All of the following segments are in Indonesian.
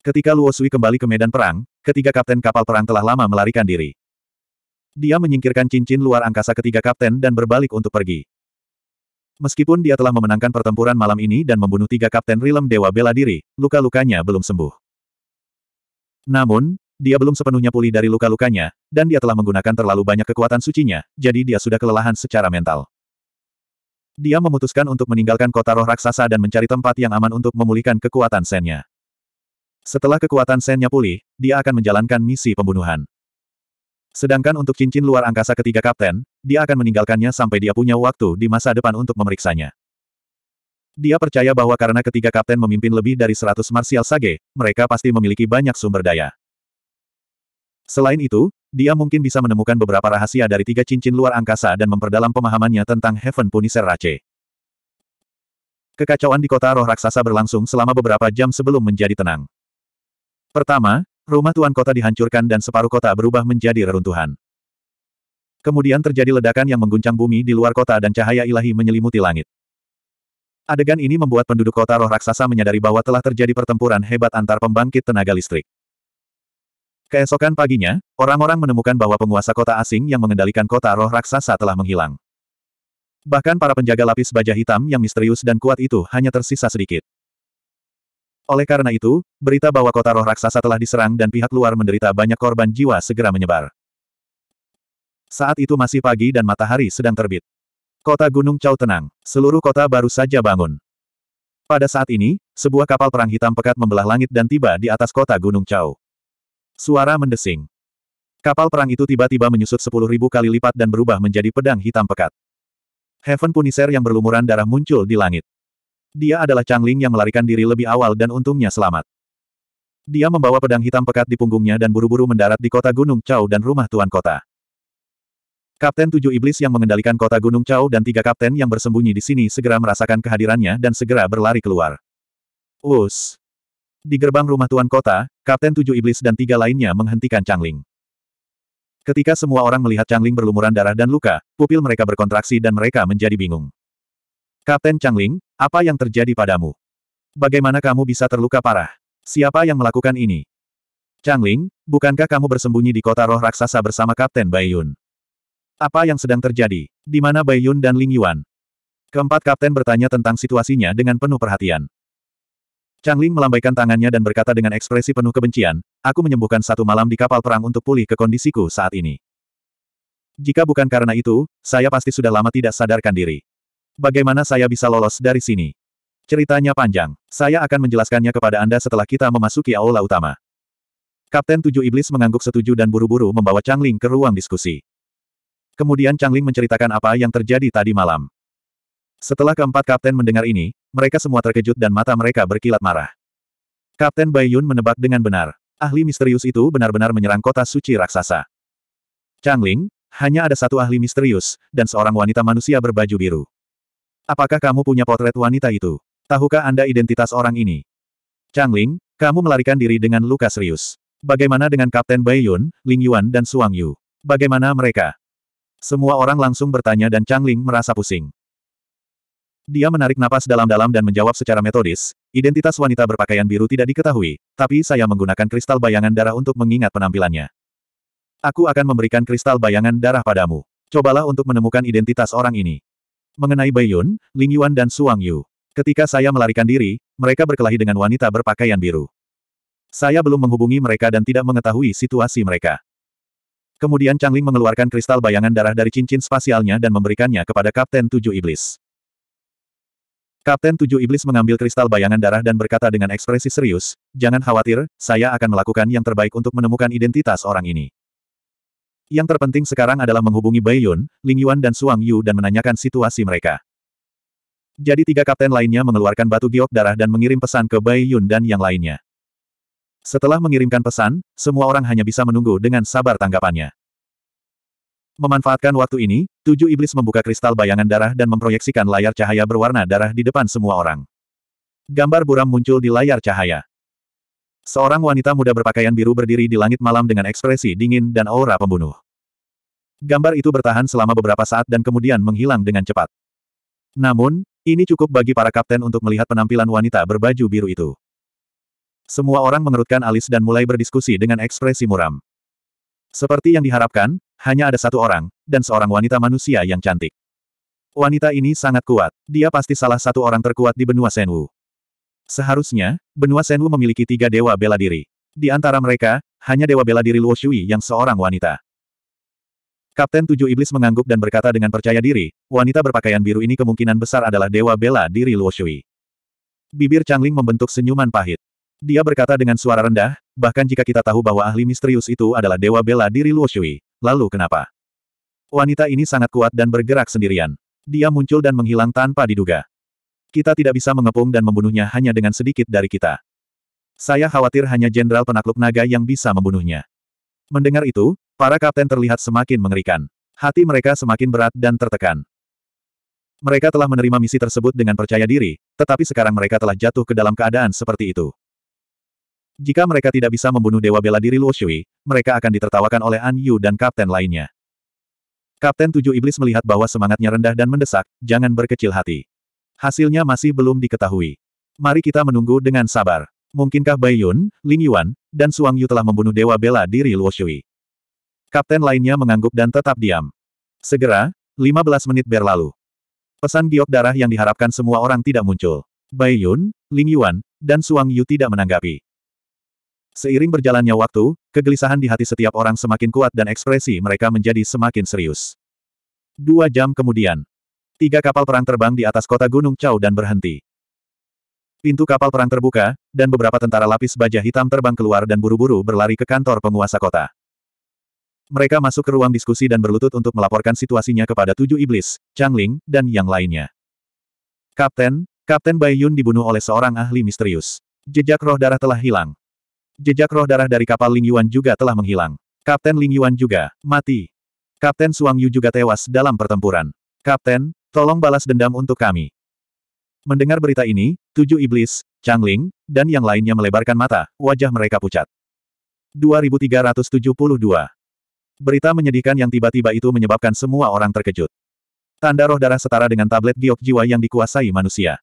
Ketika Luo Sui kembali ke medan perang, ketiga kapten kapal perang telah lama melarikan diri. Dia menyingkirkan cincin luar angkasa ketiga kapten dan berbalik untuk pergi. Meskipun dia telah memenangkan pertempuran malam ini dan membunuh tiga kapten Rilem Dewa Bela Diri, luka-lukanya belum sembuh. Namun, dia belum sepenuhnya pulih dari luka-lukanya, dan dia telah menggunakan terlalu banyak kekuatan sucinya, jadi dia sudah kelelahan secara mental. Dia memutuskan untuk meninggalkan kota roh raksasa dan mencari tempat yang aman untuk memulihkan kekuatan sennya. Setelah kekuatan Sennya pulih, dia akan menjalankan misi pembunuhan. Sedangkan untuk cincin luar angkasa ketiga kapten, dia akan meninggalkannya sampai dia punya waktu di masa depan untuk memeriksanya. Dia percaya bahwa karena ketiga kapten memimpin lebih dari 100 martial sage, mereka pasti memiliki banyak sumber daya. Selain itu, dia mungkin bisa menemukan beberapa rahasia dari tiga cincin luar angkasa dan memperdalam pemahamannya tentang Heaven Punisher Rache. Kekacauan di kota roh raksasa berlangsung selama beberapa jam sebelum menjadi tenang. Pertama, rumah tuan kota dihancurkan dan separuh kota berubah menjadi reruntuhan. Kemudian terjadi ledakan yang mengguncang bumi di luar kota dan cahaya ilahi menyelimuti langit. Adegan ini membuat penduduk kota roh raksasa menyadari bahwa telah terjadi pertempuran hebat antar pembangkit tenaga listrik. Keesokan paginya, orang-orang menemukan bahwa penguasa kota asing yang mengendalikan kota roh raksasa telah menghilang. Bahkan para penjaga lapis baja hitam yang misterius dan kuat itu hanya tersisa sedikit. Oleh karena itu, berita bahwa kota roh raksasa telah diserang dan pihak luar menderita banyak korban jiwa segera menyebar. Saat itu masih pagi dan matahari sedang terbit. Kota Gunung Chao tenang, seluruh kota baru saja bangun. Pada saat ini, sebuah kapal perang hitam pekat membelah langit dan tiba di atas kota Gunung Chao. Suara mendesing. Kapal perang itu tiba-tiba menyusut 10.000 kali lipat dan berubah menjadi pedang hitam pekat. Heaven Punisher yang berlumuran darah muncul di langit. Dia adalah Chang Ling yang melarikan diri lebih awal dan untungnya selamat. Dia membawa pedang hitam pekat di punggungnya dan buru-buru mendarat di kota Gunung Chao dan rumah tuan kota. Kapten Tujuh Iblis yang mengendalikan kota Gunung Chao dan tiga kapten yang bersembunyi di sini segera merasakan kehadirannya dan segera berlari keluar. Us! Di gerbang rumah tuan kota, Kapten Tujuh Iblis dan tiga lainnya menghentikan Chang Ling. Ketika semua orang melihat Chang Ling berlumuran darah dan luka, pupil mereka berkontraksi dan mereka menjadi bingung. Kapten Changling, apa yang terjadi padamu? Bagaimana kamu bisa terluka parah? Siapa yang melakukan ini? Changling, bukankah kamu bersembunyi di kota roh raksasa bersama Kapten Bai Yun? Apa yang sedang terjadi? Di mana Bai Yun dan Ling Yuan? Keempat kapten bertanya tentang situasinya dengan penuh perhatian. Changling melambaikan tangannya dan berkata dengan ekspresi penuh kebencian, aku menyembuhkan satu malam di kapal perang untuk pulih ke kondisiku saat ini. Jika bukan karena itu, saya pasti sudah lama tidak sadarkan diri. Bagaimana saya bisa lolos dari sini? Ceritanya panjang. Saya akan menjelaskannya kepada Anda setelah kita memasuki aula utama. Kapten Tujuh Iblis mengangguk setuju dan buru-buru membawa Chang Ling ke ruang diskusi. Kemudian Chang Ling menceritakan apa yang terjadi tadi malam. Setelah keempat kapten mendengar ini, mereka semua terkejut dan mata mereka berkilat marah. Kapten Bai Yun menebak dengan benar. Ahli misterius itu benar-benar menyerang kota suci raksasa. Chang Ling, hanya ada satu ahli misterius, dan seorang wanita manusia berbaju biru. Apakah kamu punya potret wanita itu? Tahukah Anda identitas orang ini? Chang Ling, kamu melarikan diri dengan luka serius. Bagaimana dengan Kapten Bai Yun, Ling Yuan dan Suang Yu? Bagaimana mereka? Semua orang langsung bertanya dan Chang Ling merasa pusing. Dia menarik napas dalam-dalam dan menjawab secara metodis, identitas wanita berpakaian biru tidak diketahui, tapi saya menggunakan kristal bayangan darah untuk mengingat penampilannya. Aku akan memberikan kristal bayangan darah padamu. Cobalah untuk menemukan identitas orang ini. Mengenai Bai Yun, Ling Yuan dan Suang Yu. Ketika saya melarikan diri, mereka berkelahi dengan wanita berpakaian biru. Saya belum menghubungi mereka dan tidak mengetahui situasi mereka. Kemudian Ling mengeluarkan kristal bayangan darah dari cincin spasialnya dan memberikannya kepada Kapten Tujuh Iblis. Kapten Tujuh Iblis mengambil kristal bayangan darah dan berkata dengan ekspresi serius, Jangan khawatir, saya akan melakukan yang terbaik untuk menemukan identitas orang ini. Yang terpenting sekarang adalah menghubungi Bai Yun, Ling Yuan dan Suang Yu dan menanyakan situasi mereka. Jadi tiga kapten lainnya mengeluarkan batu giok darah dan mengirim pesan ke Bai Yun dan yang lainnya. Setelah mengirimkan pesan, semua orang hanya bisa menunggu dengan sabar tanggapannya. Memanfaatkan waktu ini, tujuh iblis membuka kristal bayangan darah dan memproyeksikan layar cahaya berwarna darah di depan semua orang. Gambar buram muncul di layar cahaya. Seorang wanita muda berpakaian biru berdiri di langit malam dengan ekspresi dingin dan aura pembunuh. Gambar itu bertahan selama beberapa saat dan kemudian menghilang dengan cepat. Namun, ini cukup bagi para kapten untuk melihat penampilan wanita berbaju biru itu. Semua orang mengerutkan alis dan mulai berdiskusi dengan ekspresi muram. Seperti yang diharapkan, hanya ada satu orang, dan seorang wanita manusia yang cantik. Wanita ini sangat kuat. Dia pasti salah satu orang terkuat di benua Senwu. Seharusnya, benua Senwu memiliki tiga dewa bela diri. Di antara mereka, hanya dewa bela diri Luo Shui yang seorang wanita. Kapten Tujuh Iblis mengangguk dan berkata dengan percaya diri, wanita berpakaian biru ini kemungkinan besar adalah dewa bela diri Luo Shui. Bibir Changling membentuk senyuman pahit. Dia berkata dengan suara rendah, bahkan jika kita tahu bahwa ahli misterius itu adalah dewa bela diri Luo Shui, lalu kenapa? Wanita ini sangat kuat dan bergerak sendirian. Dia muncul dan menghilang tanpa diduga. Kita tidak bisa mengepung dan membunuhnya hanya dengan sedikit dari kita. Saya khawatir hanya Jenderal Penakluk Naga yang bisa membunuhnya. Mendengar itu, para kapten terlihat semakin mengerikan. Hati mereka semakin berat dan tertekan. Mereka telah menerima misi tersebut dengan percaya diri, tetapi sekarang mereka telah jatuh ke dalam keadaan seperti itu. Jika mereka tidak bisa membunuh Dewa Bela Diri Luo Shui, mereka akan ditertawakan oleh An Yu dan kapten lainnya. Kapten Tujuh Iblis melihat bahwa semangatnya rendah dan mendesak, jangan berkecil hati. Hasilnya masih belum diketahui. Mari kita menunggu dengan sabar. Mungkinkah Bai Yun, Ling Yuan, dan Suang Yu telah membunuh Dewa Bela diri Luo Shui? Kapten lainnya mengangguk dan tetap diam. Segera, 15 menit berlalu. Pesan giok darah yang diharapkan semua orang tidak muncul. Bai Yun, Ling Yuan, dan Suang Yu tidak menanggapi. Seiring berjalannya waktu, kegelisahan di hati setiap orang semakin kuat dan ekspresi mereka menjadi semakin serius. Dua jam kemudian, Tiga kapal perang terbang di atas kota Gunung Chao dan berhenti. Pintu kapal perang terbuka, dan beberapa tentara lapis baja hitam terbang keluar dan buru-buru berlari ke kantor penguasa kota. Mereka masuk ke ruang diskusi dan berlutut untuk melaporkan situasinya kepada tujuh iblis, Chang Ling, dan yang lainnya. Kapten, Kapten Bai Yun dibunuh oleh seorang ahli misterius. Jejak roh darah telah hilang. Jejak roh darah dari kapal Ling Yuan juga telah menghilang. Kapten Ling Yuan juga, mati. Kapten Suang Yu juga tewas dalam pertempuran. Kapten, Tolong balas dendam untuk kami. Mendengar berita ini, tujuh iblis, Changling, dan yang lainnya melebarkan mata, wajah mereka pucat. 2372 Berita menyedihkan yang tiba-tiba itu menyebabkan semua orang terkejut. Tanda roh darah setara dengan tablet giok jiwa yang dikuasai manusia.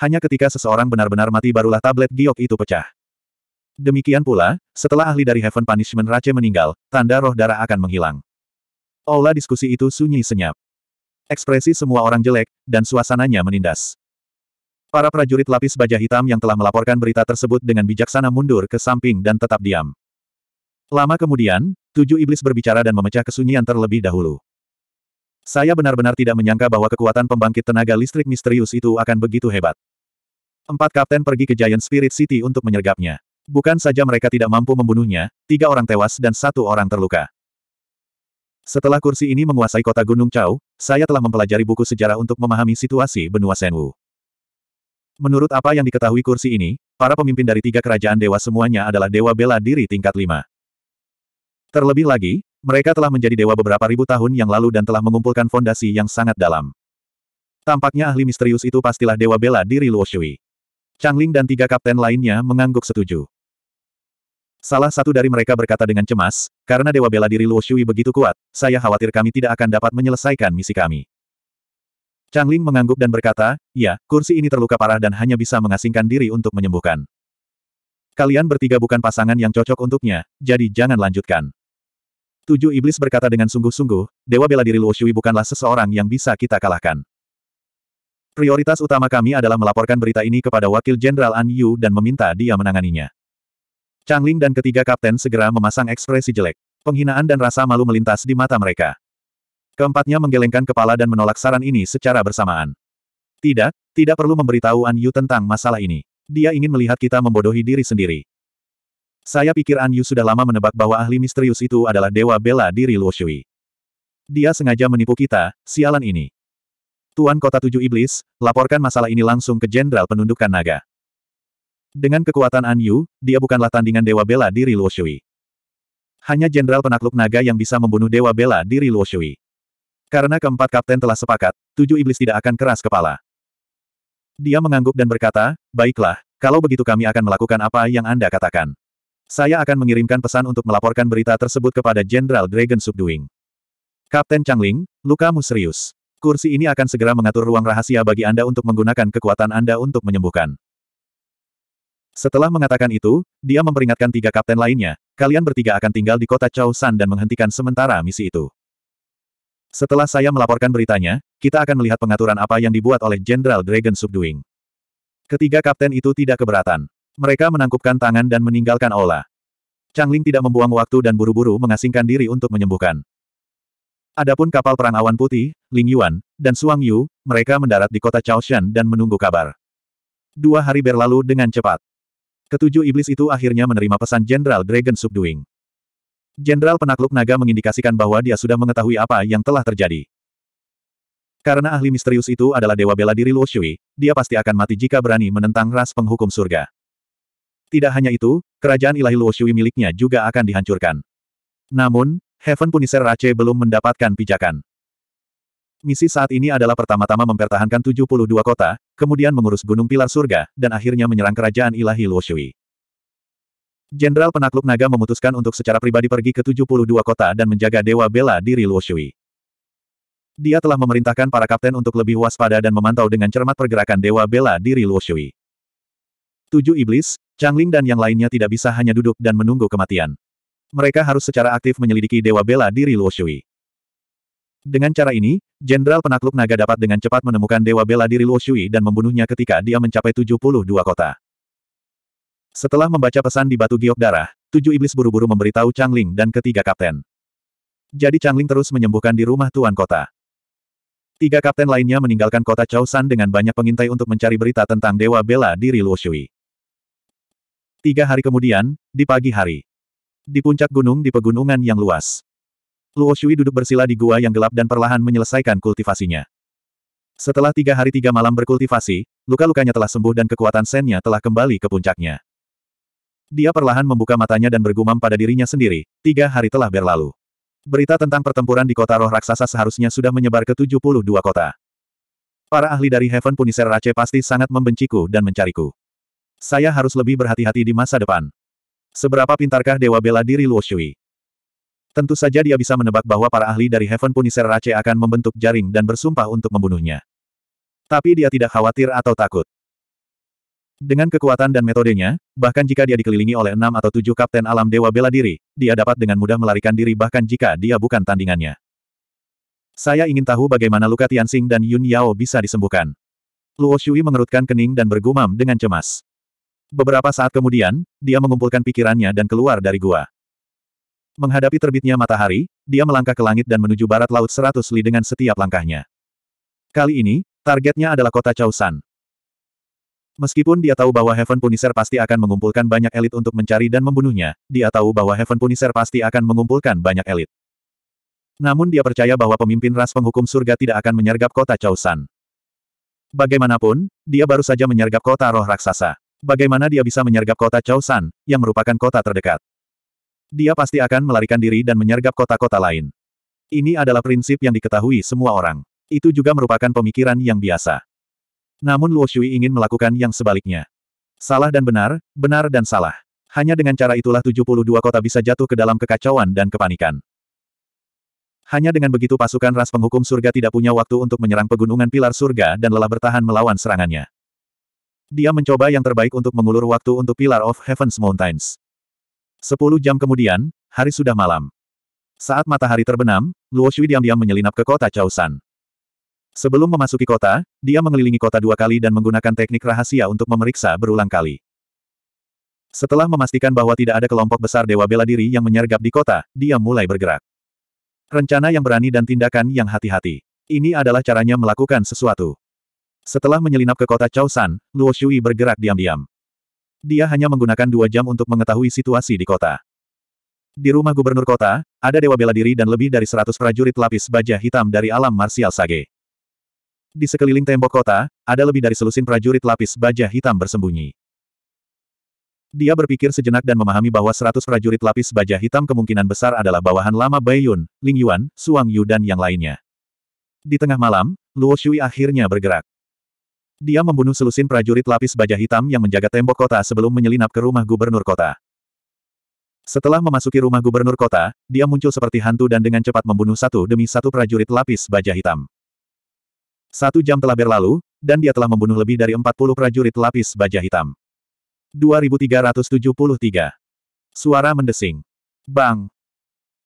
Hanya ketika seseorang benar-benar mati barulah tablet giok itu pecah. Demikian pula, setelah ahli dari Heaven Punishment Rache meninggal, tanda roh darah akan menghilang. Aula diskusi itu sunyi senyap. Ekspresi semua orang jelek, dan suasananya menindas. Para prajurit lapis baja hitam yang telah melaporkan berita tersebut dengan bijaksana mundur ke samping dan tetap diam. Lama kemudian, tujuh iblis berbicara dan memecah kesunyian terlebih dahulu. Saya benar-benar tidak menyangka bahwa kekuatan pembangkit tenaga listrik misterius itu akan begitu hebat. Empat kapten pergi ke Giant Spirit City untuk menyergapnya. Bukan saja mereka tidak mampu membunuhnya, tiga orang tewas dan satu orang terluka. Setelah kursi ini menguasai kota Gunung Chau, saya telah mempelajari buku sejarah untuk memahami situasi benua Senwu. Menurut apa yang diketahui kursi ini, para pemimpin dari tiga kerajaan dewa semuanya adalah dewa bela diri tingkat lima. Terlebih lagi, mereka telah menjadi dewa beberapa ribu tahun yang lalu dan telah mengumpulkan fondasi yang sangat dalam. Tampaknya ahli misterius itu pastilah dewa bela diri Luo Shui. Changling dan tiga kapten lainnya mengangguk setuju. Salah satu dari mereka berkata dengan cemas, karena Dewa Bela Diri Luo Shui begitu kuat, saya khawatir kami tidak akan dapat menyelesaikan misi kami. Chang Ling mengangguk dan berkata, ya, kursi ini terluka parah dan hanya bisa mengasingkan diri untuk menyembuhkan. Kalian bertiga bukan pasangan yang cocok untuknya, jadi jangan lanjutkan. Tujuh iblis berkata dengan sungguh-sungguh, Dewa Bela Diri Luo Shui bukanlah seseorang yang bisa kita kalahkan. Prioritas utama kami adalah melaporkan berita ini kepada Wakil Jenderal An Yu dan meminta dia menanganinya. Changling dan ketiga kapten segera memasang ekspresi jelek. Penghinaan dan rasa malu melintas di mata mereka. Keempatnya menggelengkan kepala dan menolak saran ini secara bersamaan. Tidak, tidak perlu memberitahu An Yu tentang masalah ini. Dia ingin melihat kita membodohi diri sendiri. Saya pikir An Yu sudah lama menebak bahwa ahli misterius itu adalah dewa bela diri Luo Shui. Dia sengaja menipu kita, sialan ini. Tuan Kota Tujuh Iblis, laporkan masalah ini langsung ke Jenderal Penundukan Naga. Dengan kekuatan An Yu, dia bukanlah tandingan Dewa Bela diri Luo Shui. Hanya Jenderal Penakluk Naga yang bisa membunuh Dewa Bela diri Luo Shui. Karena keempat kapten telah sepakat, tujuh iblis tidak akan keras kepala. Dia mengangguk dan berkata, baiklah, kalau begitu kami akan melakukan apa yang Anda katakan. Saya akan mengirimkan pesan untuk melaporkan berita tersebut kepada Jenderal Dragon Subduing. Kapten Changling, lukamu serius. Kursi ini akan segera mengatur ruang rahasia bagi Anda untuk menggunakan kekuatan Anda untuk menyembuhkan. Setelah mengatakan itu, dia memperingatkan tiga kapten lainnya, kalian bertiga akan tinggal di kota Chao San dan menghentikan sementara misi itu. Setelah saya melaporkan beritanya, kita akan melihat pengaturan apa yang dibuat oleh Jenderal Dragon Subduing. Ketiga kapten itu tidak keberatan. Mereka menangkupkan tangan dan meninggalkan Ola. Changling tidak membuang waktu dan buru-buru mengasingkan diri untuk menyembuhkan. Adapun kapal perang awan putih, Ling Yuan, dan Suang Yu, mereka mendarat di kota Chaoshan dan menunggu kabar. Dua hari berlalu dengan cepat. Ketujuh iblis itu akhirnya menerima pesan Jenderal Dragon Subduing. Jenderal penakluk naga mengindikasikan bahwa dia sudah mengetahui apa yang telah terjadi. Karena ahli misterius itu adalah dewa bela diri Luo Shui, dia pasti akan mati jika berani menentang ras penghukum surga. Tidak hanya itu, kerajaan ilahi Luo Shui miliknya juga akan dihancurkan. Namun, Heaven Punisher Rache belum mendapatkan pijakan. Misi saat ini adalah pertama-tama mempertahankan 72 kota, kemudian mengurus Gunung Pilar Surga, dan akhirnya menyerang kerajaan ilahi Luoshui. Jenderal penakluk naga memutuskan untuk secara pribadi pergi ke 72 kota dan menjaga Dewa Bela diri Luoshui. Dia telah memerintahkan para kapten untuk lebih waspada dan memantau dengan cermat pergerakan Dewa Bela diri Luoshui. Tujuh iblis, Changling dan yang lainnya tidak bisa hanya duduk dan menunggu kematian. Mereka harus secara aktif menyelidiki Dewa Bela diri Luoshui. Dengan cara ini, Jenderal Penakluk Naga dapat dengan cepat menemukan Dewa Bela Diri Luo Shui dan membunuhnya ketika dia mencapai 72 kota. Setelah membaca pesan di batu giok darah, tujuh iblis buru-buru memberitahu Changling dan ketiga kapten. Jadi Changling terus menyembuhkan di rumah tuan kota. Tiga kapten lainnya meninggalkan kota Chaosan dengan banyak pengintai untuk mencari berita tentang Dewa Bela Diri Luo Shui. Tiga hari kemudian, di pagi hari. Di puncak gunung di pegunungan yang luas. Luo Shui duduk bersila di gua yang gelap dan perlahan menyelesaikan kultivasinya. Setelah tiga hari tiga malam berkultivasi, luka-lukanya telah sembuh dan kekuatan sennya telah kembali ke puncaknya. Dia perlahan membuka matanya dan bergumam pada dirinya sendiri, tiga hari telah berlalu. Berita tentang pertempuran di kota roh raksasa seharusnya sudah menyebar ke 72 kota. Para ahli dari Heaven Punisher Rache pasti sangat membenciku dan mencariku. Saya harus lebih berhati-hati di masa depan. Seberapa pintarkah Dewa Bela Diri Luo Shui? Tentu saja dia bisa menebak bahwa para ahli dari Heaven Punisher Rache akan membentuk jaring dan bersumpah untuk membunuhnya. Tapi dia tidak khawatir atau takut. Dengan kekuatan dan metodenya, bahkan jika dia dikelilingi oleh enam atau tujuh kapten alam dewa bela diri, dia dapat dengan mudah melarikan diri bahkan jika dia bukan tandingannya. Saya ingin tahu bagaimana luka Tianxing dan Yun Yao bisa disembuhkan. Luo Shui mengerutkan kening dan bergumam dengan cemas. Beberapa saat kemudian, dia mengumpulkan pikirannya dan keluar dari gua. Menghadapi terbitnya matahari, dia melangkah ke langit dan menuju barat laut seratus li dengan setiap langkahnya. Kali ini, targetnya adalah kota Chausan. Meskipun dia tahu bahwa Heaven Punisher pasti akan mengumpulkan banyak elit untuk mencari dan membunuhnya, dia tahu bahwa Heaven Punisher pasti akan mengumpulkan banyak elit. Namun dia percaya bahwa pemimpin ras penghukum surga tidak akan menyergap kota Chausan. Bagaimanapun, dia baru saja menyergap kota roh raksasa. Bagaimana dia bisa menyergap kota Chausan, yang merupakan kota terdekat? Dia pasti akan melarikan diri dan menyergap kota-kota lain. Ini adalah prinsip yang diketahui semua orang. Itu juga merupakan pemikiran yang biasa. Namun Luo Shui ingin melakukan yang sebaliknya. Salah dan benar, benar dan salah. Hanya dengan cara itulah 72 kota bisa jatuh ke dalam kekacauan dan kepanikan. Hanya dengan begitu pasukan ras penghukum surga tidak punya waktu untuk menyerang pegunungan pilar surga dan lelah bertahan melawan serangannya. Dia mencoba yang terbaik untuk mengulur waktu untuk Pilar of Heaven's Mountains. Sepuluh jam kemudian, hari sudah malam. Saat matahari terbenam, Luo Shui diam-diam menyelinap ke kota Chaosan. Sebelum memasuki kota, dia mengelilingi kota dua kali dan menggunakan teknik rahasia untuk memeriksa berulang kali. Setelah memastikan bahwa tidak ada kelompok besar Dewa Bela Diri yang menyergap di kota, dia mulai bergerak. Rencana yang berani dan tindakan yang hati-hati. Ini adalah caranya melakukan sesuatu. Setelah menyelinap ke kota Chaosan, Luo Shui bergerak diam-diam. Dia hanya menggunakan dua jam untuk mengetahui situasi di kota. Di rumah gubernur kota, ada dewa bela diri dan lebih dari seratus prajurit lapis baja hitam dari alam marsial Sage. Di sekeliling tembok kota, ada lebih dari selusin prajurit lapis baja hitam bersembunyi. Dia berpikir sejenak dan memahami bahwa seratus prajurit lapis baja hitam kemungkinan besar adalah bawahan lama Bai Yun, Ling Yuan, Suang Yu dan yang lainnya. Di tengah malam, Luo Shui akhirnya bergerak. Dia membunuh selusin prajurit lapis baja hitam yang menjaga tembok kota sebelum menyelinap ke rumah gubernur kota. Setelah memasuki rumah gubernur kota, dia muncul seperti hantu dan dengan cepat membunuh satu demi satu prajurit lapis baja hitam. Satu jam telah berlalu, dan dia telah membunuh lebih dari 40 prajurit lapis baja hitam. 2373. Suara mendesing. Bang!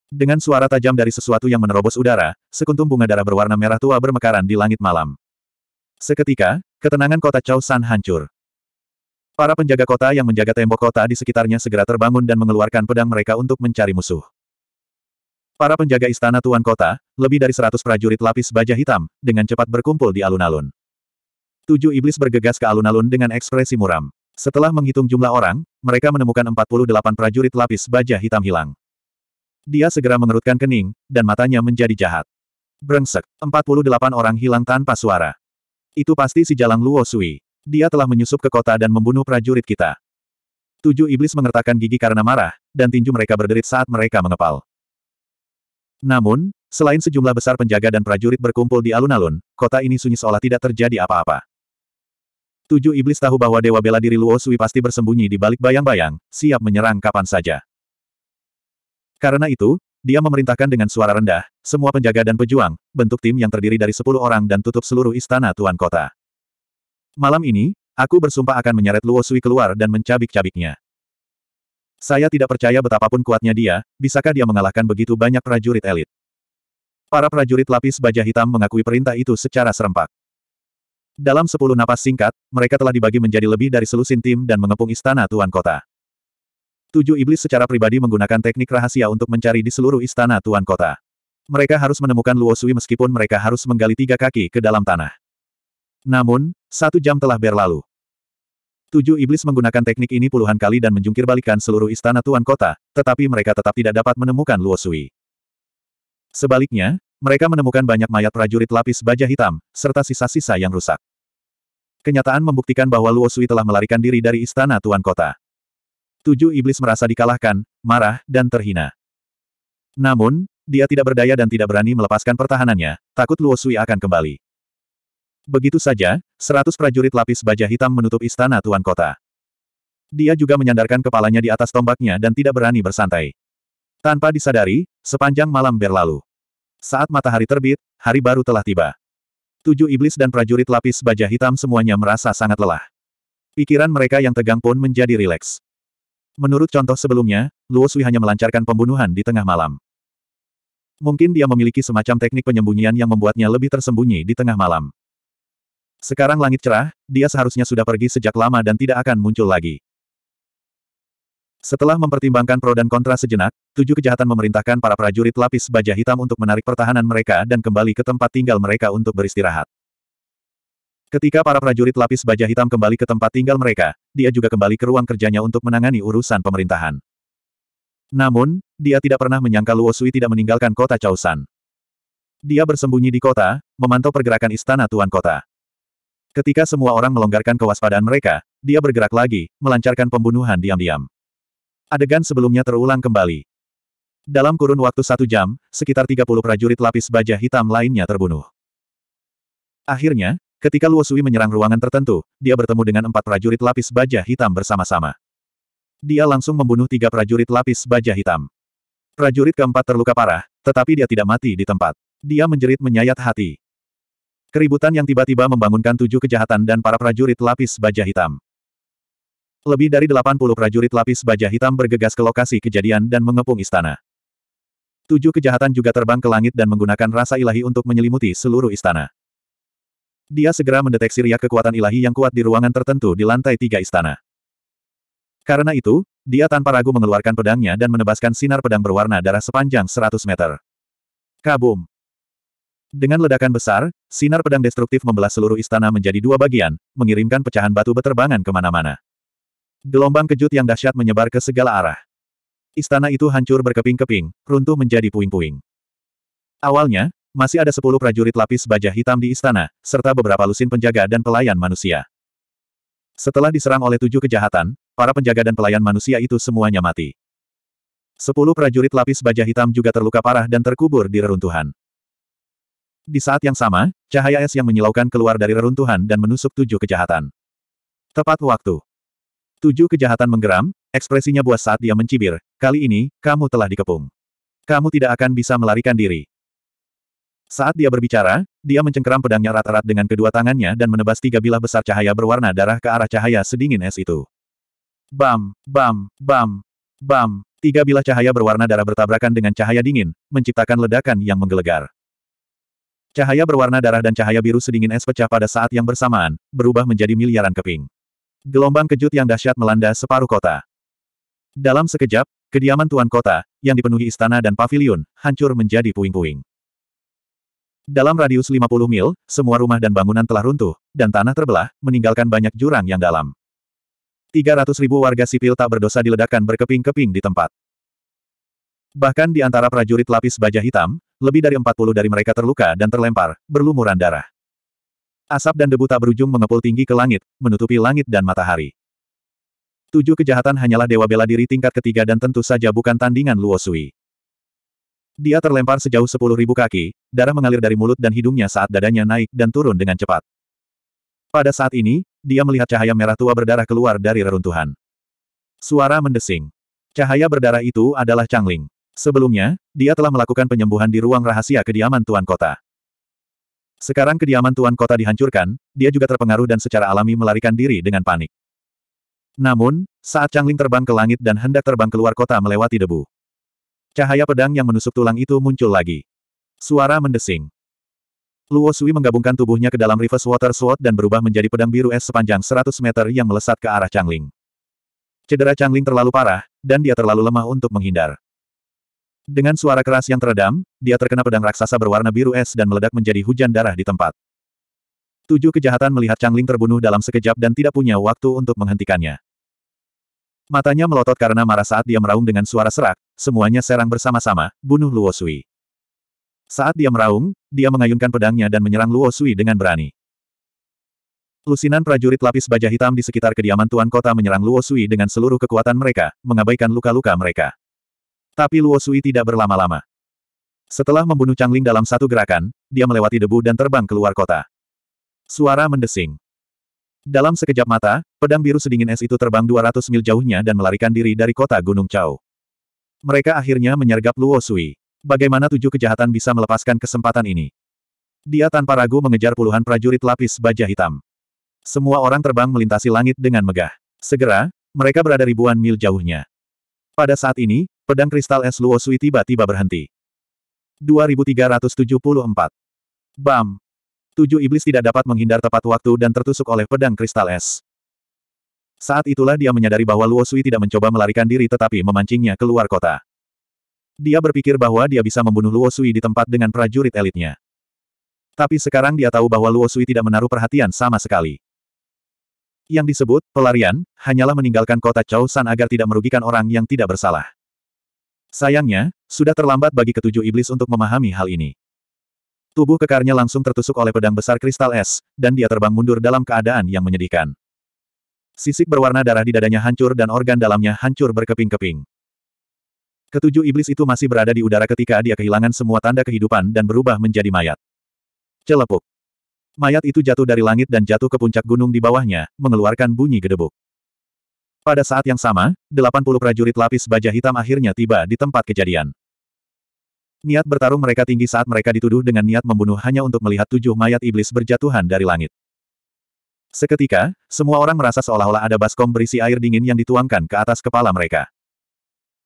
Dengan suara tajam dari sesuatu yang menerobos udara, sekuntum bunga darah berwarna merah tua bermekaran di langit malam. Seketika, Ketenangan kota San hancur. Para penjaga kota yang menjaga tembok kota di sekitarnya segera terbangun dan mengeluarkan pedang mereka untuk mencari musuh. Para penjaga istana tuan kota, lebih dari seratus prajurit lapis baja hitam, dengan cepat berkumpul di alun-alun. Tujuh iblis bergegas ke alun-alun dengan ekspresi muram. Setelah menghitung jumlah orang, mereka menemukan 48 prajurit lapis baja hitam hilang. Dia segera mengerutkan kening, dan matanya menjadi jahat. Brengsek, 48 orang hilang tanpa suara. Itu pasti si jalang Luo Sui. Dia telah menyusup ke kota dan membunuh prajurit kita. Tujuh iblis mengertakkan gigi karena marah, dan tinju mereka berderit saat mereka mengepal. Namun, selain sejumlah besar penjaga dan prajurit berkumpul di alun-alun, kota ini sunyi seolah tidak terjadi apa-apa. Tujuh iblis tahu bahwa Dewa Bela Diri Luo Sui pasti bersembunyi di balik bayang-bayang, siap menyerang kapan saja. Karena itu, dia memerintahkan dengan suara rendah, semua penjaga dan pejuang, bentuk tim yang terdiri dari sepuluh orang dan tutup seluruh istana tuan kota. Malam ini, aku bersumpah akan menyeret Luo Sui keluar dan mencabik-cabiknya. Saya tidak percaya betapapun kuatnya dia, bisakah dia mengalahkan begitu banyak prajurit elit. Para prajurit lapis baja hitam mengakui perintah itu secara serempak. Dalam sepuluh napas singkat, mereka telah dibagi menjadi lebih dari selusin tim dan mengepung istana tuan kota. Tujuh iblis secara pribadi menggunakan teknik rahasia untuk mencari di seluruh istana tuan kota. Mereka harus menemukan Luo Sui meskipun mereka harus menggali tiga kaki ke dalam tanah. Namun, satu jam telah berlalu. Tujuh iblis menggunakan teknik ini puluhan kali dan menjungkir balikan seluruh istana tuan kota, tetapi mereka tetap tidak dapat menemukan Luo Sui. Sebaliknya, mereka menemukan banyak mayat prajurit lapis baja hitam, serta sisa-sisa yang rusak. Kenyataan membuktikan bahwa Luo Sui telah melarikan diri dari istana tuan kota tujuh iblis merasa dikalahkan, marah, dan terhina. Namun, dia tidak berdaya dan tidak berani melepaskan pertahanannya, takut Luo Sui akan kembali. Begitu saja, seratus prajurit lapis baja hitam menutup istana Tuan Kota. Dia juga menyandarkan kepalanya di atas tombaknya dan tidak berani bersantai. Tanpa disadari, sepanjang malam berlalu. Saat matahari terbit, hari baru telah tiba. Tujuh iblis dan prajurit lapis baja hitam semuanya merasa sangat lelah. Pikiran mereka yang tegang pun menjadi rileks. Menurut contoh sebelumnya, Luo Sui hanya melancarkan pembunuhan di tengah malam. Mungkin dia memiliki semacam teknik penyembunyian yang membuatnya lebih tersembunyi di tengah malam. Sekarang langit cerah, dia seharusnya sudah pergi sejak lama dan tidak akan muncul lagi. Setelah mempertimbangkan pro dan kontra sejenak, tujuh kejahatan memerintahkan para prajurit lapis baja hitam untuk menarik pertahanan mereka dan kembali ke tempat tinggal mereka untuk beristirahat. Ketika para prajurit lapis baja hitam kembali ke tempat tinggal mereka, dia juga kembali ke ruang kerjanya untuk menangani urusan pemerintahan. Namun, dia tidak pernah menyangka Luo Sui tidak meninggalkan kota Chaosan. Dia bersembunyi di kota, memantau pergerakan istana tuan kota. Ketika semua orang melonggarkan kewaspadaan mereka, dia bergerak lagi, melancarkan pembunuhan diam-diam. Adegan sebelumnya terulang kembali. Dalam kurun waktu satu jam, sekitar 30 prajurit lapis baja hitam lainnya terbunuh. Akhirnya, Ketika Luo Sui menyerang ruangan tertentu, dia bertemu dengan empat prajurit lapis baja hitam bersama-sama. Dia langsung membunuh tiga prajurit lapis baja hitam. Prajurit keempat terluka parah, tetapi dia tidak mati di tempat. Dia menjerit menyayat hati. Keributan yang tiba-tiba membangunkan tujuh kejahatan dan para prajurit lapis baja hitam. Lebih dari 80 prajurit lapis baja hitam bergegas ke lokasi kejadian dan mengepung istana. Tujuh kejahatan juga terbang ke langit dan menggunakan rasa ilahi untuk menyelimuti seluruh istana. Dia segera mendeteksi riak kekuatan ilahi yang kuat di ruangan tertentu di lantai tiga istana. Karena itu, dia tanpa ragu mengeluarkan pedangnya dan menebaskan sinar pedang berwarna darah sepanjang 100 meter. Kabum! Dengan ledakan besar, sinar pedang destruktif membelah seluruh istana menjadi dua bagian, mengirimkan pecahan batu beterbangan kemana-mana. Gelombang kejut yang dahsyat menyebar ke segala arah. Istana itu hancur berkeping-keping, runtuh menjadi puing-puing. Awalnya, masih ada sepuluh prajurit lapis baja hitam di istana, serta beberapa lusin penjaga dan pelayan manusia. Setelah diserang oleh tujuh kejahatan, para penjaga dan pelayan manusia itu semuanya mati. Sepuluh prajurit lapis baja hitam juga terluka parah dan terkubur di reruntuhan. Di saat yang sama, cahaya es yang menyilaukan keluar dari reruntuhan dan menusuk tujuh kejahatan. Tepat waktu. Tujuh kejahatan menggeram, ekspresinya buas saat dia mencibir, kali ini, kamu telah dikepung. Kamu tidak akan bisa melarikan diri. Saat dia berbicara, dia mencengkeram pedangnya rata rata dengan kedua tangannya dan menebas tiga bilah besar cahaya berwarna darah ke arah cahaya sedingin es itu. Bam, bam, bam, bam. Tiga bilah cahaya berwarna darah bertabrakan dengan cahaya dingin, menciptakan ledakan yang menggelegar. Cahaya berwarna darah dan cahaya biru sedingin es pecah pada saat yang bersamaan, berubah menjadi miliaran keping. Gelombang kejut yang dahsyat melanda separuh kota. Dalam sekejap, kediaman tuan kota, yang dipenuhi istana dan pavilion, hancur menjadi puing-puing. Dalam radius 50 mil, semua rumah dan bangunan telah runtuh, dan tanah terbelah, meninggalkan banyak jurang yang dalam. 300 ribu warga sipil tak berdosa diledakkan berkeping-keping di tempat. Bahkan di antara prajurit lapis baja hitam, lebih dari 40 dari mereka terluka dan terlempar, berlumuran darah. Asap dan debu tak berujung mengepul tinggi ke langit, menutupi langit dan matahari. Tujuh kejahatan hanyalah dewa bela diri tingkat ketiga dan tentu saja bukan tandingan Luo Sui. Dia terlempar sejauh sepuluh ribu kaki, darah mengalir dari mulut dan hidungnya saat dadanya naik dan turun dengan cepat. Pada saat ini, dia melihat cahaya merah tua berdarah keluar dari reruntuhan. Suara mendesing. Cahaya berdarah itu adalah Changling. Sebelumnya, dia telah melakukan penyembuhan di ruang rahasia kediaman Tuan Kota. Sekarang kediaman Tuan Kota dihancurkan, dia juga terpengaruh dan secara alami melarikan diri dengan panik. Namun, saat Changling terbang ke langit dan hendak terbang keluar kota melewati debu, Cahaya pedang yang menusuk tulang itu muncul lagi. Suara mendesing. Luo Sui menggabungkan tubuhnya ke dalam reverse water sword dan berubah menjadi pedang biru es sepanjang 100 meter yang melesat ke arah Changling. Cedera Changling terlalu parah, dan dia terlalu lemah untuk menghindar. Dengan suara keras yang teredam, dia terkena pedang raksasa berwarna biru es dan meledak menjadi hujan darah di tempat. Tujuh kejahatan melihat Changling terbunuh dalam sekejap dan tidak punya waktu untuk menghentikannya. Matanya melotot karena marah saat dia meraung dengan suara serak, semuanya serang bersama-sama, bunuh Luo Sui. Saat dia meraung, dia mengayunkan pedangnya dan menyerang Luo Sui dengan berani. Lusinan prajurit lapis baja hitam di sekitar kediaman Tuan Kota menyerang Luo Sui dengan seluruh kekuatan mereka, mengabaikan luka-luka mereka. Tapi Luo Sui tidak berlama-lama. Setelah membunuh Changling dalam satu gerakan, dia melewati debu dan terbang keluar kota. Suara mendesing. Dalam sekejap mata, pedang biru sedingin es itu terbang 200 mil jauhnya dan melarikan diri dari kota Gunung Chao. Mereka akhirnya menyergap Luo Sui. Bagaimana tujuh kejahatan bisa melepaskan kesempatan ini? Dia tanpa ragu mengejar puluhan prajurit lapis baja hitam. Semua orang terbang melintasi langit dengan megah. Segera, mereka berada ribuan mil jauhnya. Pada saat ini, pedang kristal es Luo Sui tiba-tiba berhenti. 2374. Bam! tujuh iblis tidak dapat menghindar tepat waktu dan tertusuk oleh pedang kristal es. Saat itulah dia menyadari bahwa Luo Sui tidak mencoba melarikan diri tetapi memancingnya keluar kota. Dia berpikir bahwa dia bisa membunuh Luo Sui di tempat dengan prajurit elitnya. Tapi sekarang dia tahu bahwa Luo Sui tidak menaruh perhatian sama sekali. Yang disebut, pelarian, hanyalah meninggalkan kota Chao San agar tidak merugikan orang yang tidak bersalah. Sayangnya, sudah terlambat bagi ketujuh iblis untuk memahami hal ini. Tubuh kekarnya langsung tertusuk oleh pedang besar kristal es, dan dia terbang mundur dalam keadaan yang menyedihkan. Sisik berwarna darah di dadanya hancur dan organ dalamnya hancur berkeping-keping. Ketujuh iblis itu masih berada di udara ketika dia kehilangan semua tanda kehidupan dan berubah menjadi mayat. Celepuk. Mayat itu jatuh dari langit dan jatuh ke puncak gunung di bawahnya, mengeluarkan bunyi gedebuk. Pada saat yang sama, 80 prajurit lapis baja hitam akhirnya tiba di tempat kejadian. Niat bertarung mereka tinggi saat mereka dituduh dengan niat membunuh hanya untuk melihat tujuh mayat iblis berjatuhan dari langit. Seketika, semua orang merasa seolah-olah ada baskom berisi air dingin yang dituangkan ke atas kepala mereka.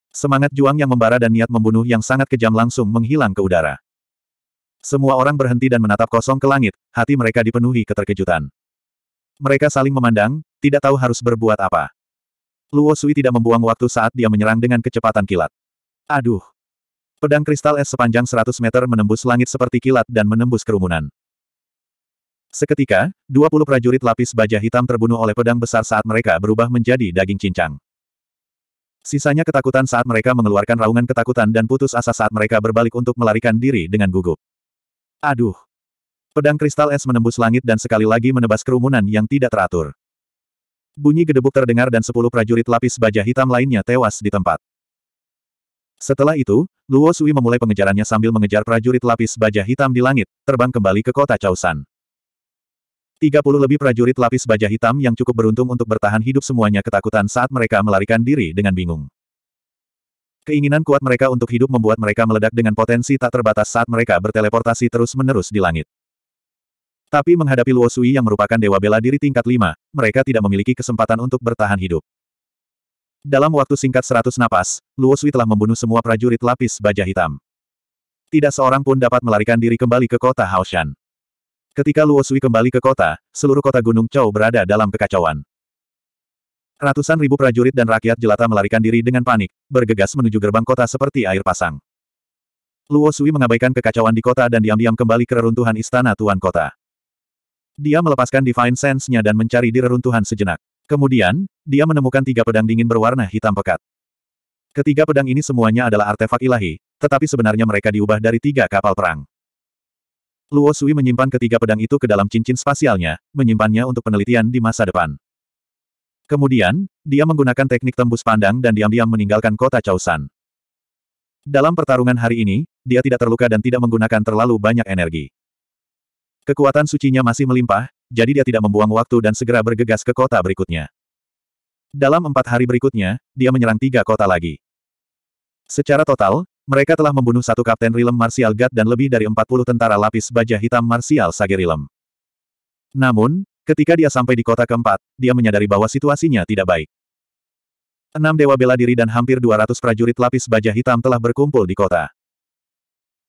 Semangat juang yang membara dan niat membunuh yang sangat kejam langsung menghilang ke udara. Semua orang berhenti dan menatap kosong ke langit, hati mereka dipenuhi keterkejutan. Mereka saling memandang, tidak tahu harus berbuat apa. Luo Sui tidak membuang waktu saat dia menyerang dengan kecepatan kilat. Aduh, Pedang kristal es sepanjang 100 meter menembus langit seperti kilat dan menembus kerumunan. Seketika, 20 prajurit lapis baja hitam terbunuh oleh pedang besar saat mereka berubah menjadi daging cincang. Sisanya ketakutan saat mereka mengeluarkan raungan ketakutan dan putus asa saat mereka berbalik untuk melarikan diri dengan gugup. Aduh! Pedang kristal es menembus langit dan sekali lagi menebas kerumunan yang tidak teratur. Bunyi gedebuk terdengar dan sepuluh prajurit lapis baja hitam lainnya tewas di tempat. Setelah itu, Luo Sui memulai pengejarannya sambil mengejar prajurit lapis baja hitam di langit, terbang kembali ke kota Chaosan. 30 lebih prajurit lapis baja hitam yang cukup beruntung untuk bertahan hidup semuanya ketakutan saat mereka melarikan diri dengan bingung. Keinginan kuat mereka untuk hidup membuat mereka meledak dengan potensi tak terbatas saat mereka berteleportasi terus-menerus di langit. Tapi menghadapi Luo Sui yang merupakan dewa bela diri tingkat 5, mereka tidak memiliki kesempatan untuk bertahan hidup. Dalam waktu singkat seratus napas, Luo Sui telah membunuh semua prajurit lapis baja hitam. Tidak seorang pun dapat melarikan diri kembali ke kota Haoshan. Ketika Luo Sui kembali ke kota, seluruh kota Gunung Chou berada dalam kekacauan. Ratusan ribu prajurit dan rakyat jelata melarikan diri dengan panik, bergegas menuju gerbang kota seperti air pasang. Luo Sui mengabaikan kekacauan di kota dan diam-diam kembali ke reruntuhan istana Tuan Kota. Dia melepaskan Divine Sense-nya dan mencari di reruntuhan sejenak. Kemudian, dia menemukan tiga pedang dingin berwarna hitam pekat. Ketiga pedang ini semuanya adalah artefak ilahi, tetapi sebenarnya mereka diubah dari tiga kapal perang. Luo Sui menyimpan ketiga pedang itu ke dalam cincin spasialnya, menyimpannya untuk penelitian di masa depan. Kemudian, dia menggunakan teknik tembus pandang dan diam-diam meninggalkan kota Chausan. Dalam pertarungan hari ini, dia tidak terluka dan tidak menggunakan terlalu banyak energi. Kekuatan sucinya masih melimpah, jadi dia tidak membuang waktu dan segera bergegas ke kota berikutnya. Dalam empat hari berikutnya, dia menyerang tiga kota lagi. Secara total, mereka telah membunuh satu Kapten Rilem Martial Gat dan lebih dari 40 tentara lapis baja hitam Martial Rilem. Namun, ketika dia sampai di kota keempat, dia menyadari bahwa situasinya tidak baik. Enam dewa bela diri dan hampir 200 prajurit lapis baja hitam telah berkumpul di kota.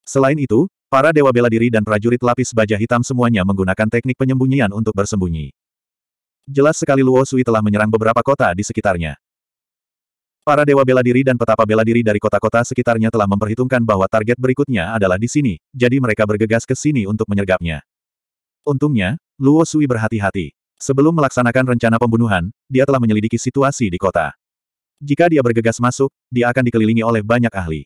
Selain itu, Para dewa bela diri dan prajurit lapis baja hitam semuanya menggunakan teknik penyembunyian untuk bersembunyi. Jelas sekali Luo Sui telah menyerang beberapa kota di sekitarnya. Para dewa bela diri dan petapa bela diri dari kota-kota sekitarnya telah memperhitungkan bahwa target berikutnya adalah di sini, jadi mereka bergegas ke sini untuk menyergapnya. Untungnya, Luo Sui berhati-hati. Sebelum melaksanakan rencana pembunuhan, dia telah menyelidiki situasi di kota. Jika dia bergegas masuk, dia akan dikelilingi oleh banyak ahli.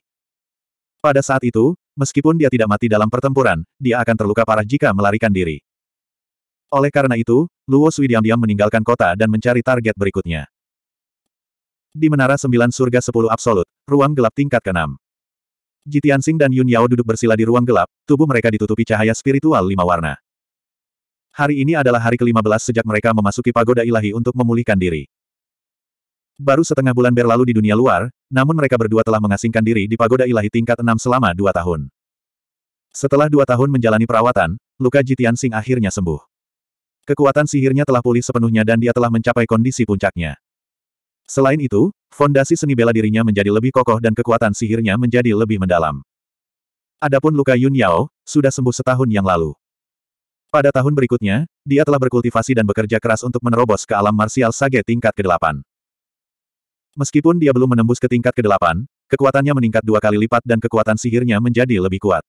Pada saat itu, Meskipun dia tidak mati dalam pertempuran, dia akan terluka parah jika melarikan diri. Oleh karena itu, Luo Sui diam-diam meninggalkan kota dan mencari target berikutnya. Di Menara Sembilan Surga Sepuluh Absolut, ruang gelap tingkat ke-6. Jitian dan Yun Yao duduk bersila di ruang gelap, tubuh mereka ditutupi cahaya spiritual lima warna. Hari ini adalah hari ke-15 sejak mereka memasuki pagoda ilahi untuk memulihkan diri. Baru setengah bulan berlalu di dunia luar, namun mereka berdua telah mengasingkan diri di pagoda ilahi tingkat 6 selama dua tahun. Setelah dua tahun menjalani perawatan, luka Jitian Sing akhirnya sembuh. Kekuatan sihirnya telah pulih sepenuhnya dan dia telah mencapai kondisi puncaknya. Selain itu, fondasi seni bela dirinya menjadi lebih kokoh dan kekuatan sihirnya menjadi lebih mendalam. Adapun luka Yun Yao, sudah sembuh setahun yang lalu. Pada tahun berikutnya, dia telah berkultivasi dan bekerja keras untuk menerobos ke alam marsial sage tingkat ke-8. Meskipun dia belum menembus ke tingkat ke-8, kekuatannya meningkat dua kali lipat dan kekuatan sihirnya menjadi lebih kuat.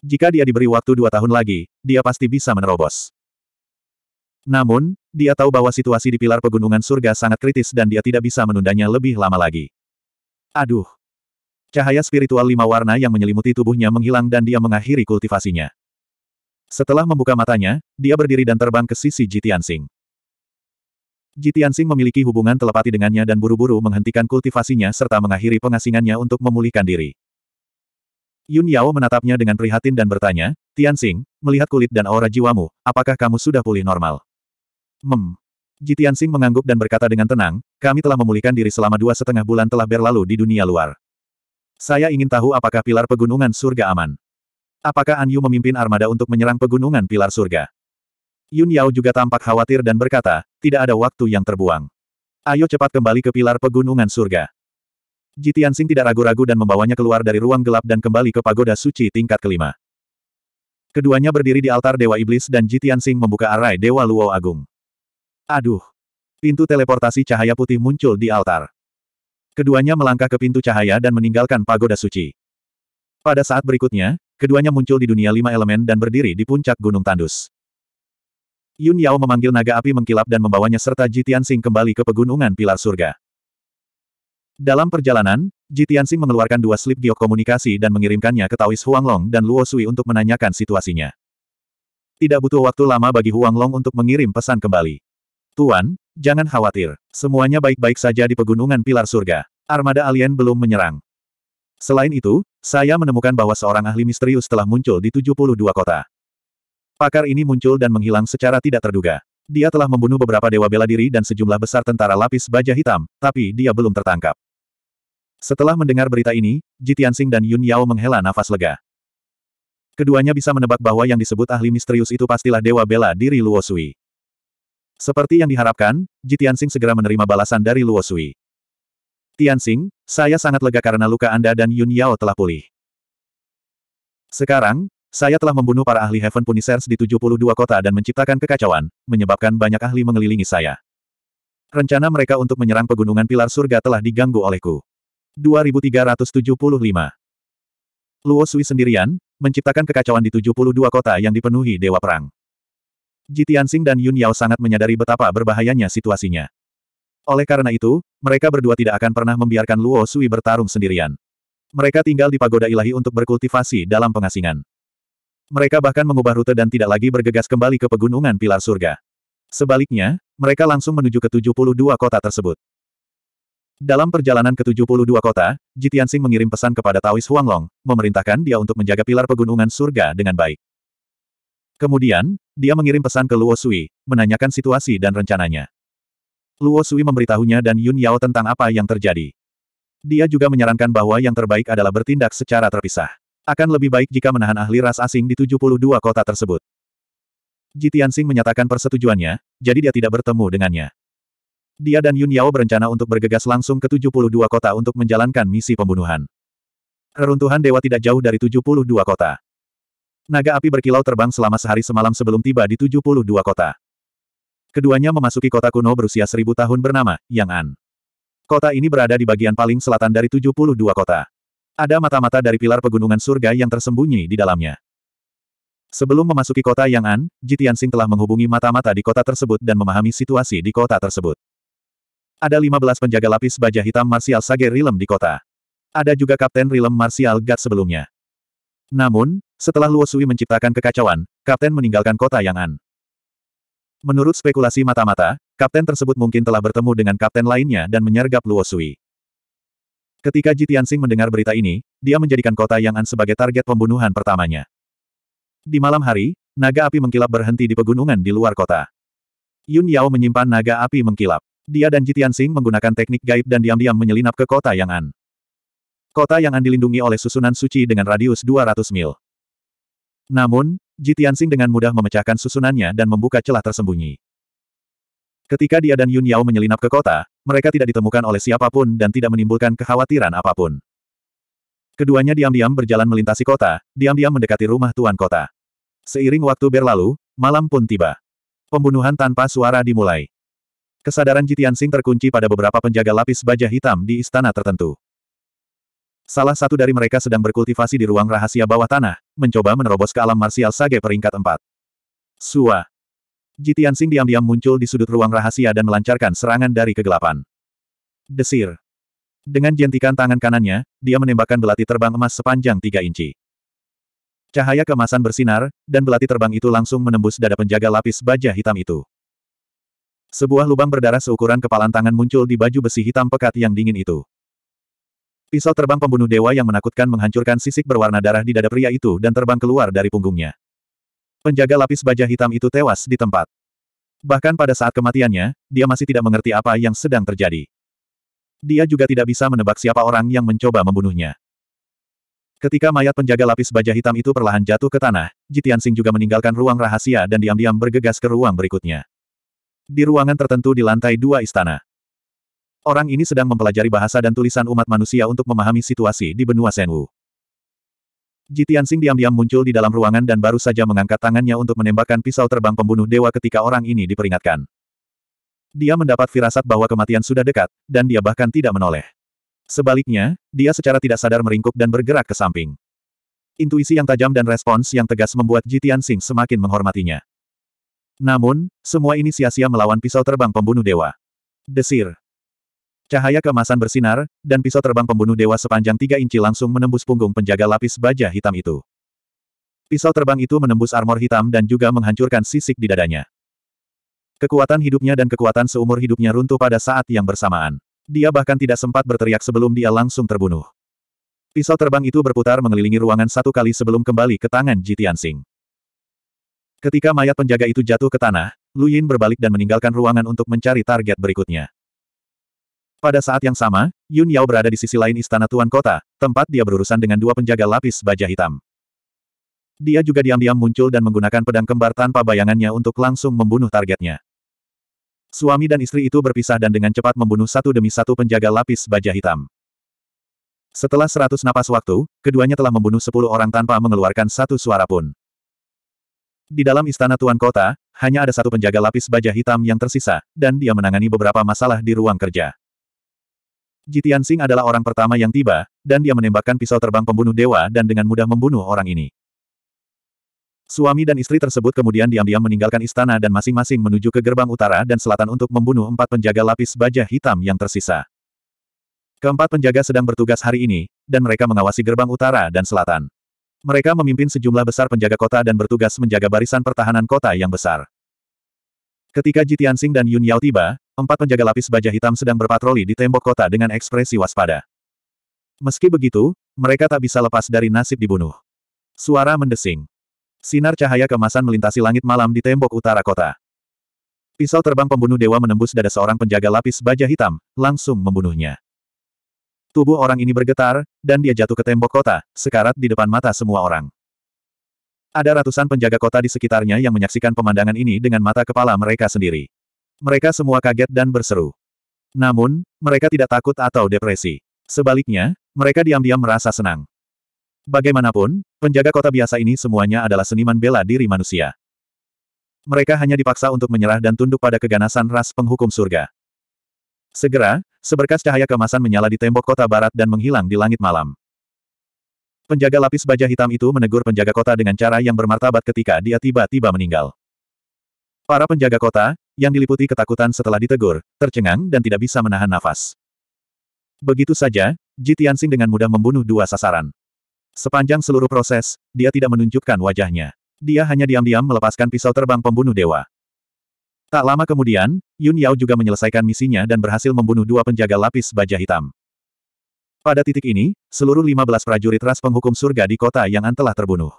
Jika dia diberi waktu dua tahun lagi, dia pasti bisa menerobos. Namun, dia tahu bahwa situasi di pilar pegunungan surga sangat kritis dan dia tidak bisa menundanya lebih lama lagi. Aduh. Cahaya spiritual lima warna yang menyelimuti tubuhnya menghilang dan dia mengakhiri kultivasinya. Setelah membuka matanya, dia berdiri dan terbang ke sisi Jitiansing. Jitiansing memiliki hubungan telepati dengannya dan buru-buru menghentikan kultivasinya serta mengakhiri pengasingannya untuk memulihkan diri. Yun Yao menatapnya dengan prihatin dan bertanya, Tianxing, melihat kulit dan aura jiwamu, apakah kamu sudah pulih normal? Mem. Jitiansing mengangguk dan berkata dengan tenang, kami telah memulihkan diri selama dua setengah bulan telah berlalu di dunia luar. Saya ingin tahu apakah pilar pegunungan surga aman. Apakah An Yu memimpin armada untuk menyerang pegunungan pilar surga? Yun Yao juga tampak khawatir dan berkata, tidak ada waktu yang terbuang. Ayo cepat kembali ke pilar pegunungan surga. Jitiansing tidak ragu-ragu dan membawanya keluar dari ruang gelap dan kembali ke pagoda suci tingkat kelima. Keduanya berdiri di altar Dewa Iblis dan Jitiansing membuka arai Dewa Luo Agung. Aduh! Pintu teleportasi cahaya putih muncul di altar. Keduanya melangkah ke pintu cahaya dan meninggalkan pagoda suci. Pada saat berikutnya, keduanya muncul di dunia lima elemen dan berdiri di puncak Gunung Tandus. Yun Yao memanggil naga api mengkilap dan membawanya serta Ji Tianxing kembali ke pegunungan pilar surga. Dalam perjalanan, Ji Tianxing mengeluarkan dua slip giok komunikasi dan mengirimkannya ke Taois Huanglong dan Luo Sui untuk menanyakan situasinya. Tidak butuh waktu lama bagi Huanglong untuk mengirim pesan kembali. Tuan, jangan khawatir. Semuanya baik-baik saja di pegunungan pilar surga. Armada alien belum menyerang. Selain itu, saya menemukan bahwa seorang ahli misterius telah muncul di 72 kota. Pakar ini muncul dan menghilang secara tidak terduga. Dia telah membunuh beberapa dewa bela diri dan sejumlah besar tentara lapis baja hitam, tapi dia belum tertangkap. Setelah mendengar berita ini, Jitiansing dan Yun Yao menghela nafas lega. Keduanya bisa menebak bahwa yang disebut ahli misterius itu pastilah dewa bela diri Luo Sui. Seperti yang diharapkan, Jitiansing segera menerima balasan dari Luo Sui. Tiansing, saya sangat lega karena luka Anda dan Yun Yao telah pulih. Sekarang, saya telah membunuh para ahli Heaven Punishers di 72 kota dan menciptakan kekacauan, menyebabkan banyak ahli mengelilingi saya. Rencana mereka untuk menyerang pegunungan pilar surga telah diganggu olehku. 2375 Luo Sui sendirian, menciptakan kekacauan di 72 kota yang dipenuhi Dewa Perang. Ji Tianxing dan Yun Yao sangat menyadari betapa berbahayanya situasinya. Oleh karena itu, mereka berdua tidak akan pernah membiarkan Luo Sui bertarung sendirian. Mereka tinggal di pagoda ilahi untuk berkultivasi dalam pengasingan. Mereka bahkan mengubah rute dan tidak lagi bergegas kembali ke pegunungan pilar surga. Sebaliknya, mereka langsung menuju ke 72 kota tersebut. Dalam perjalanan ke 72 kota, Jitiansing mengirim pesan kepada Taois Huanglong, memerintahkan dia untuk menjaga pilar pegunungan surga dengan baik. Kemudian, dia mengirim pesan ke Luo Sui, menanyakan situasi dan rencananya. Luo Sui memberitahunya dan Yun Yao tentang apa yang terjadi. Dia juga menyarankan bahwa yang terbaik adalah bertindak secara terpisah. Akan lebih baik jika menahan ahli ras asing di 72 kota tersebut. Jitiansing menyatakan persetujuannya, jadi dia tidak bertemu dengannya. Dia dan Yun Yao berencana untuk bergegas langsung ke 72 kota untuk menjalankan misi pembunuhan. Reruntuhan dewa tidak jauh dari 72 kota. Naga api berkilau terbang selama sehari semalam sebelum tiba di 72 kota. Keduanya memasuki kota kuno berusia seribu tahun bernama, Yang'an. Kota ini berada di bagian paling selatan dari 72 kota. Ada mata-mata dari pilar pegunungan surga yang tersembunyi di dalamnya. Sebelum memasuki kota Yang Yang'an, Jitiansing telah menghubungi mata-mata di kota tersebut dan memahami situasi di kota tersebut. Ada 15 penjaga lapis baja hitam Marsial Sage Rilem di kota. Ada juga Kapten Rilem Marsial Gat sebelumnya. Namun, setelah Luo Sui menciptakan kekacauan, Kapten meninggalkan kota Yang Yang'an. Menurut spekulasi mata-mata, Kapten tersebut mungkin telah bertemu dengan Kapten lainnya dan menyergap Luo Sui. Ketika Ji Tianxing mendengar berita ini, dia menjadikan kota Yang'an sebagai target pembunuhan pertamanya. Di malam hari, naga api mengkilap berhenti di pegunungan di luar kota. Yun Yao menyimpan naga api mengkilap. Dia dan Ji Tianxing menggunakan teknik gaib dan diam-diam menyelinap ke kota Yang'an. Kota Yang'an dilindungi oleh susunan suci dengan radius 200 mil. Namun, Ji Tianxing dengan mudah memecahkan susunannya dan membuka celah tersembunyi. Ketika dia dan Yun Yao menyelinap ke kota, mereka tidak ditemukan oleh siapapun dan tidak menimbulkan kekhawatiran apapun. Keduanya diam-diam berjalan melintasi kota, diam-diam mendekati rumah tuan kota. Seiring waktu berlalu, malam pun tiba. Pembunuhan tanpa suara dimulai. Kesadaran Jitian Sing terkunci pada beberapa penjaga lapis baja hitam di istana tertentu. Salah satu dari mereka sedang berkultivasi di ruang rahasia bawah tanah, mencoba menerobos ke alam marsial sage peringkat 4. Suah. Jitian Sing diam-diam muncul di sudut ruang rahasia dan melancarkan serangan dari kegelapan. Desir. Dengan jentikan tangan kanannya, dia menembakkan belati terbang emas sepanjang tiga inci. Cahaya kemasan bersinar, dan belati terbang itu langsung menembus dada penjaga lapis baja hitam itu. Sebuah lubang berdarah seukuran kepalan tangan muncul di baju besi hitam pekat yang dingin itu. Pisau terbang pembunuh dewa yang menakutkan menghancurkan sisik berwarna darah di dada pria itu dan terbang keluar dari punggungnya penjaga lapis baja hitam itu tewas di tempat. Bahkan pada saat kematiannya, dia masih tidak mengerti apa yang sedang terjadi. Dia juga tidak bisa menebak siapa orang yang mencoba membunuhnya. Ketika mayat penjaga lapis baja hitam itu perlahan jatuh ke tanah, Jitian Sing juga meninggalkan ruang rahasia dan diam-diam bergegas ke ruang berikutnya. Di ruangan tertentu di lantai dua istana. Orang ini sedang mempelajari bahasa dan tulisan umat manusia untuk memahami situasi di benua Senwu. Jitian Sing diam-diam muncul di dalam ruangan dan baru saja mengangkat tangannya untuk menembakkan pisau terbang pembunuh dewa ketika orang ini diperingatkan. Dia mendapat firasat bahwa kematian sudah dekat, dan dia bahkan tidak menoleh. Sebaliknya, dia secara tidak sadar meringkuk dan bergerak ke samping. Intuisi yang tajam dan respons yang tegas membuat Jitian Sing semakin menghormatinya. Namun, semua ini sia-sia melawan pisau terbang pembunuh dewa. Desir, Cahaya kemasan bersinar, dan pisau terbang pembunuh dewa sepanjang tiga inci langsung menembus punggung penjaga lapis baja hitam itu. Pisau terbang itu menembus armor hitam dan juga menghancurkan sisik di dadanya. Kekuatan hidupnya dan kekuatan seumur hidupnya runtuh pada saat yang bersamaan. Dia bahkan tidak sempat berteriak sebelum dia langsung terbunuh. Pisau terbang itu berputar mengelilingi ruangan satu kali sebelum kembali ke tangan Jitian Sing. Ketika mayat penjaga itu jatuh ke tanah, Lu Yin berbalik dan meninggalkan ruangan untuk mencari target berikutnya. Pada saat yang sama, Yun Yao berada di sisi lain istana Tuan Kota, tempat dia berurusan dengan dua penjaga lapis baja hitam. Dia juga diam-diam muncul dan menggunakan pedang kembar tanpa bayangannya untuk langsung membunuh targetnya. Suami dan istri itu berpisah dan dengan cepat membunuh satu demi satu penjaga lapis baja hitam. Setelah seratus napas waktu, keduanya telah membunuh sepuluh orang tanpa mengeluarkan satu suara pun. Di dalam istana Tuan Kota, hanya ada satu penjaga lapis baja hitam yang tersisa, dan dia menangani beberapa masalah di ruang kerja. Jitian Sing adalah orang pertama yang tiba, dan dia menembakkan pisau terbang pembunuh dewa dan dengan mudah membunuh orang ini. Suami dan istri tersebut kemudian diam-diam meninggalkan istana dan masing-masing menuju ke gerbang utara dan selatan untuk membunuh empat penjaga lapis baja hitam yang tersisa. Keempat penjaga sedang bertugas hari ini, dan mereka mengawasi gerbang utara dan selatan. Mereka memimpin sejumlah besar penjaga kota dan bertugas menjaga barisan pertahanan kota yang besar. Ketika Jitian Sing dan Yun Yao tiba, Empat penjaga lapis baja hitam sedang berpatroli di tembok kota dengan ekspresi waspada. Meski begitu, mereka tak bisa lepas dari nasib dibunuh. Suara mendesing. Sinar cahaya kemasan melintasi langit malam di tembok utara kota. Pisau terbang pembunuh dewa menembus dada seorang penjaga lapis baja hitam, langsung membunuhnya. Tubuh orang ini bergetar, dan dia jatuh ke tembok kota, sekarat di depan mata semua orang. Ada ratusan penjaga kota di sekitarnya yang menyaksikan pemandangan ini dengan mata kepala mereka sendiri. Mereka semua kaget dan berseru. Namun, mereka tidak takut atau depresi. Sebaliknya, mereka diam-diam merasa senang. Bagaimanapun, penjaga kota biasa ini semuanya adalah seniman bela diri manusia. Mereka hanya dipaksa untuk menyerah dan tunduk pada keganasan ras penghukum surga. Segera, seberkas cahaya kemasan menyala di tembok kota barat dan menghilang di langit malam. Penjaga lapis baja hitam itu menegur penjaga kota dengan cara yang bermartabat ketika dia tiba-tiba meninggal. Para penjaga kota, yang diliputi ketakutan setelah ditegur, tercengang dan tidak bisa menahan nafas. Begitu saja, Ji Tianxing dengan mudah membunuh dua sasaran. Sepanjang seluruh proses, dia tidak menunjukkan wajahnya. Dia hanya diam-diam melepaskan pisau terbang pembunuh dewa. Tak lama kemudian, Yun Yao juga menyelesaikan misinya dan berhasil membunuh dua penjaga lapis baja hitam. Pada titik ini, seluruh 15 prajurit ras penghukum surga di kota yang telah terbunuh.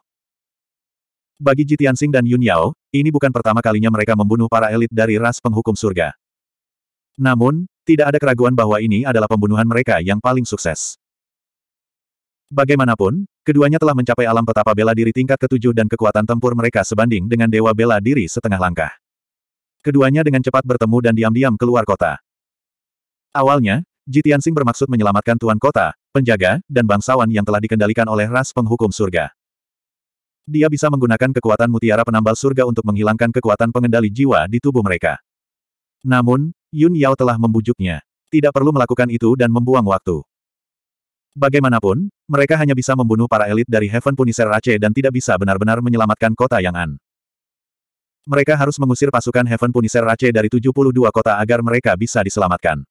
Bagi Tianxing dan Yun Yao, ini bukan pertama kalinya mereka membunuh para elit dari ras penghukum surga. Namun, tidak ada keraguan bahwa ini adalah pembunuhan mereka yang paling sukses. Bagaimanapun, keduanya telah mencapai alam petapa bela diri tingkat ketujuh dan kekuatan tempur mereka sebanding dengan dewa bela diri setengah langkah. Keduanya dengan cepat bertemu dan diam-diam keluar kota. Awalnya, Tianxing bermaksud menyelamatkan tuan kota, penjaga, dan bangsawan yang telah dikendalikan oleh ras penghukum surga. Dia bisa menggunakan kekuatan mutiara penambal surga untuk menghilangkan kekuatan pengendali jiwa di tubuh mereka. Namun, Yun Yao telah membujuknya. Tidak perlu melakukan itu dan membuang waktu. Bagaimanapun, mereka hanya bisa membunuh para elit dari Heaven Punisher Rache dan tidak bisa benar-benar menyelamatkan kota yang An. Mereka harus mengusir pasukan Heaven Punisher Rache dari 72 kota agar mereka bisa diselamatkan.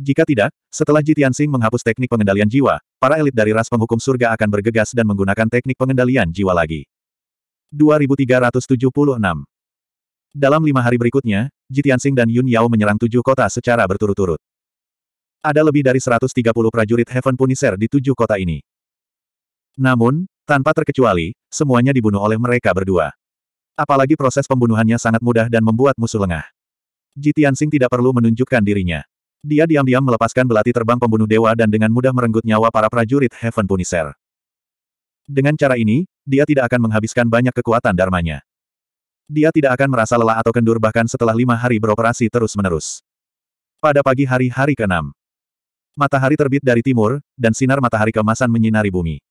Jika tidak, setelah Ji Tianxing menghapus teknik pengendalian jiwa, para elit dari ras penghukum surga akan bergegas dan menggunakan teknik pengendalian jiwa lagi. 2376 Dalam lima hari berikutnya, Ji Tianxing dan Yun Yao menyerang tujuh kota secara berturut-turut. Ada lebih dari 130 prajurit Heaven Punisher di tujuh kota ini. Namun, tanpa terkecuali, semuanya dibunuh oleh mereka berdua. Apalagi proses pembunuhannya sangat mudah dan membuat musuh lengah. Ji Tianxing tidak perlu menunjukkan dirinya. Dia diam-diam melepaskan belati terbang pembunuh dewa dan dengan mudah merenggut nyawa para prajurit Heaven Punisher. Dengan cara ini, dia tidak akan menghabiskan banyak kekuatan darmanya. Dia tidak akan merasa lelah atau kendur bahkan setelah lima hari beroperasi terus-menerus. Pada pagi hari hari ke-6, matahari terbit dari timur, dan sinar matahari kemasan menyinari bumi.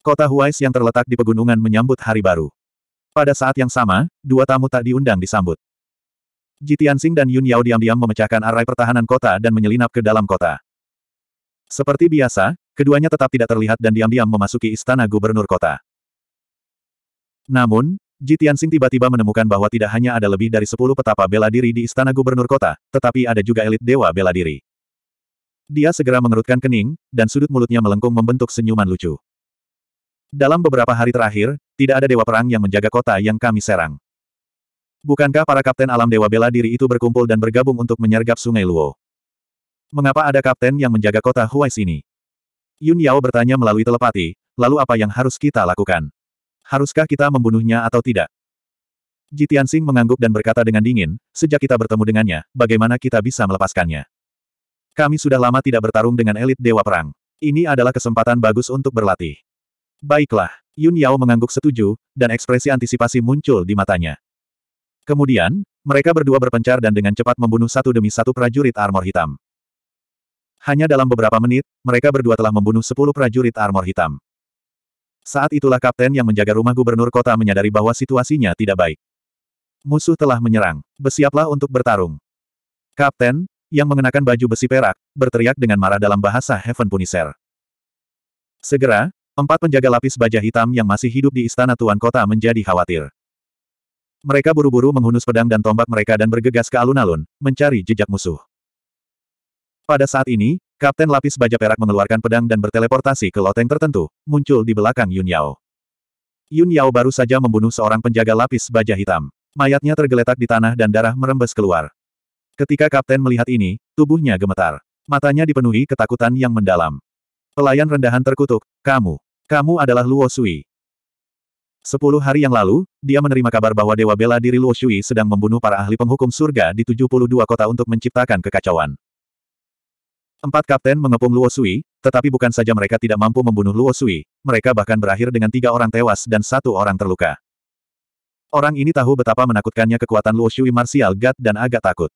Kota Huais yang terletak di pegunungan menyambut hari baru. Pada saat yang sama, dua tamu tak diundang disambut. Ji Tianxing dan Yun Yao diam-diam memecahkan arai pertahanan kota dan menyelinap ke dalam kota. Seperti biasa, keduanya tetap tidak terlihat dan diam-diam memasuki istana gubernur kota. Namun, Ji Tianxing tiba-tiba menemukan bahwa tidak hanya ada lebih dari 10 petapa bela diri di istana gubernur kota, tetapi ada juga elit dewa bela diri. Dia segera mengerutkan kening, dan sudut mulutnya melengkung membentuk senyuman lucu. Dalam beberapa hari terakhir, tidak ada dewa perang yang menjaga kota yang kami serang. Bukankah para kapten alam dewa bela diri itu berkumpul dan bergabung untuk menyergap sungai Luo? Mengapa ada kapten yang menjaga kota Huai sini? Yun Yao bertanya melalui telepati, lalu apa yang harus kita lakukan? Haruskah kita membunuhnya atau tidak? Jitian Sing mengangguk dan berkata dengan dingin, sejak kita bertemu dengannya, bagaimana kita bisa melepaskannya? Kami sudah lama tidak bertarung dengan elit Dewa Perang. Ini adalah kesempatan bagus untuk berlatih. Baiklah, Yun Yao mengangguk setuju, dan ekspresi antisipasi muncul di matanya. Kemudian, mereka berdua berpencar dan dengan cepat membunuh satu demi satu prajurit armor hitam. Hanya dalam beberapa menit, mereka berdua telah membunuh sepuluh prajurit armor hitam. Saat itulah kapten yang menjaga rumah gubernur kota menyadari bahwa situasinya tidak baik. Musuh telah menyerang. Bersiaplah untuk bertarung. Kapten, yang mengenakan baju besi perak, berteriak dengan marah dalam bahasa Heaven Punisher. Segera, empat penjaga lapis baja hitam yang masih hidup di istana tuan kota menjadi khawatir. Mereka buru-buru menghunus pedang dan tombak mereka dan bergegas ke alun-alun, mencari jejak musuh. Pada saat ini, Kapten Lapis Baja Perak mengeluarkan pedang dan berteleportasi ke loteng tertentu, muncul di belakang Yun Yao. Yun Yao baru saja membunuh seorang penjaga lapis baja hitam. Mayatnya tergeletak di tanah dan darah merembes keluar. Ketika Kapten melihat ini, tubuhnya gemetar. Matanya dipenuhi ketakutan yang mendalam. Pelayan rendahan terkutuk, kamu. Kamu adalah Luo Sui. Sepuluh hari yang lalu, dia menerima kabar bahwa Dewa Bela Diri Luo Shui sedang membunuh para ahli penghukum surga di 72 kota untuk menciptakan kekacauan. Empat kapten mengepung Luo Shui, tetapi bukan saja mereka tidak mampu membunuh Luo Shui, mereka bahkan berakhir dengan tiga orang tewas dan satu orang terluka. Orang ini tahu betapa menakutkannya kekuatan Luo Shui martial God dan agak takut.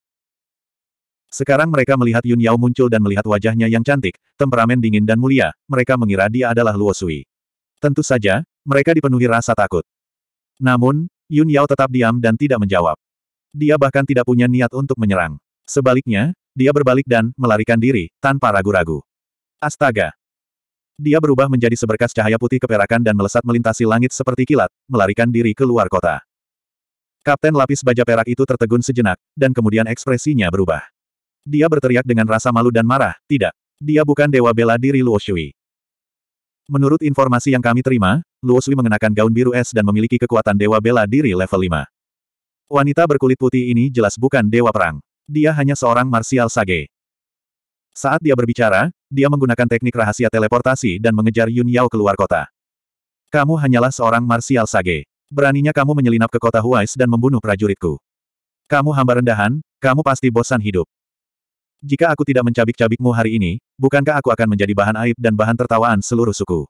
Sekarang mereka melihat Yun Yao muncul dan melihat wajahnya yang cantik, temperamen dingin dan mulia, mereka mengira dia adalah Luo Shui. Tentu saja, mereka dipenuhi rasa takut. Namun, Yun Yao tetap diam dan tidak menjawab. Dia bahkan tidak punya niat untuk menyerang. Sebaliknya, dia berbalik dan melarikan diri, tanpa ragu-ragu. Astaga! Dia berubah menjadi seberkas cahaya putih keperakan dan melesat melintasi langit seperti kilat, melarikan diri ke luar kota. Kapten lapis baja perak itu tertegun sejenak, dan kemudian ekspresinya berubah. Dia berteriak dengan rasa malu dan marah, tidak. Dia bukan dewa bela diri Luoshui. Menurut informasi yang kami terima, Luo Sui mengenakan gaun biru es dan memiliki kekuatan dewa bela diri level 5. Wanita berkulit putih ini jelas bukan dewa perang. Dia hanya seorang martial sage. Saat dia berbicara, dia menggunakan teknik rahasia teleportasi dan mengejar Yun Yao keluar kota. Kamu hanyalah seorang martial sage. Beraninya kamu menyelinap ke kota Huais dan membunuh prajuritku. Kamu hamba rendahan, kamu pasti bosan hidup jika aku tidak mencabik-cabikmu hari ini, bukankah aku akan menjadi bahan aib dan bahan tertawaan seluruh suku?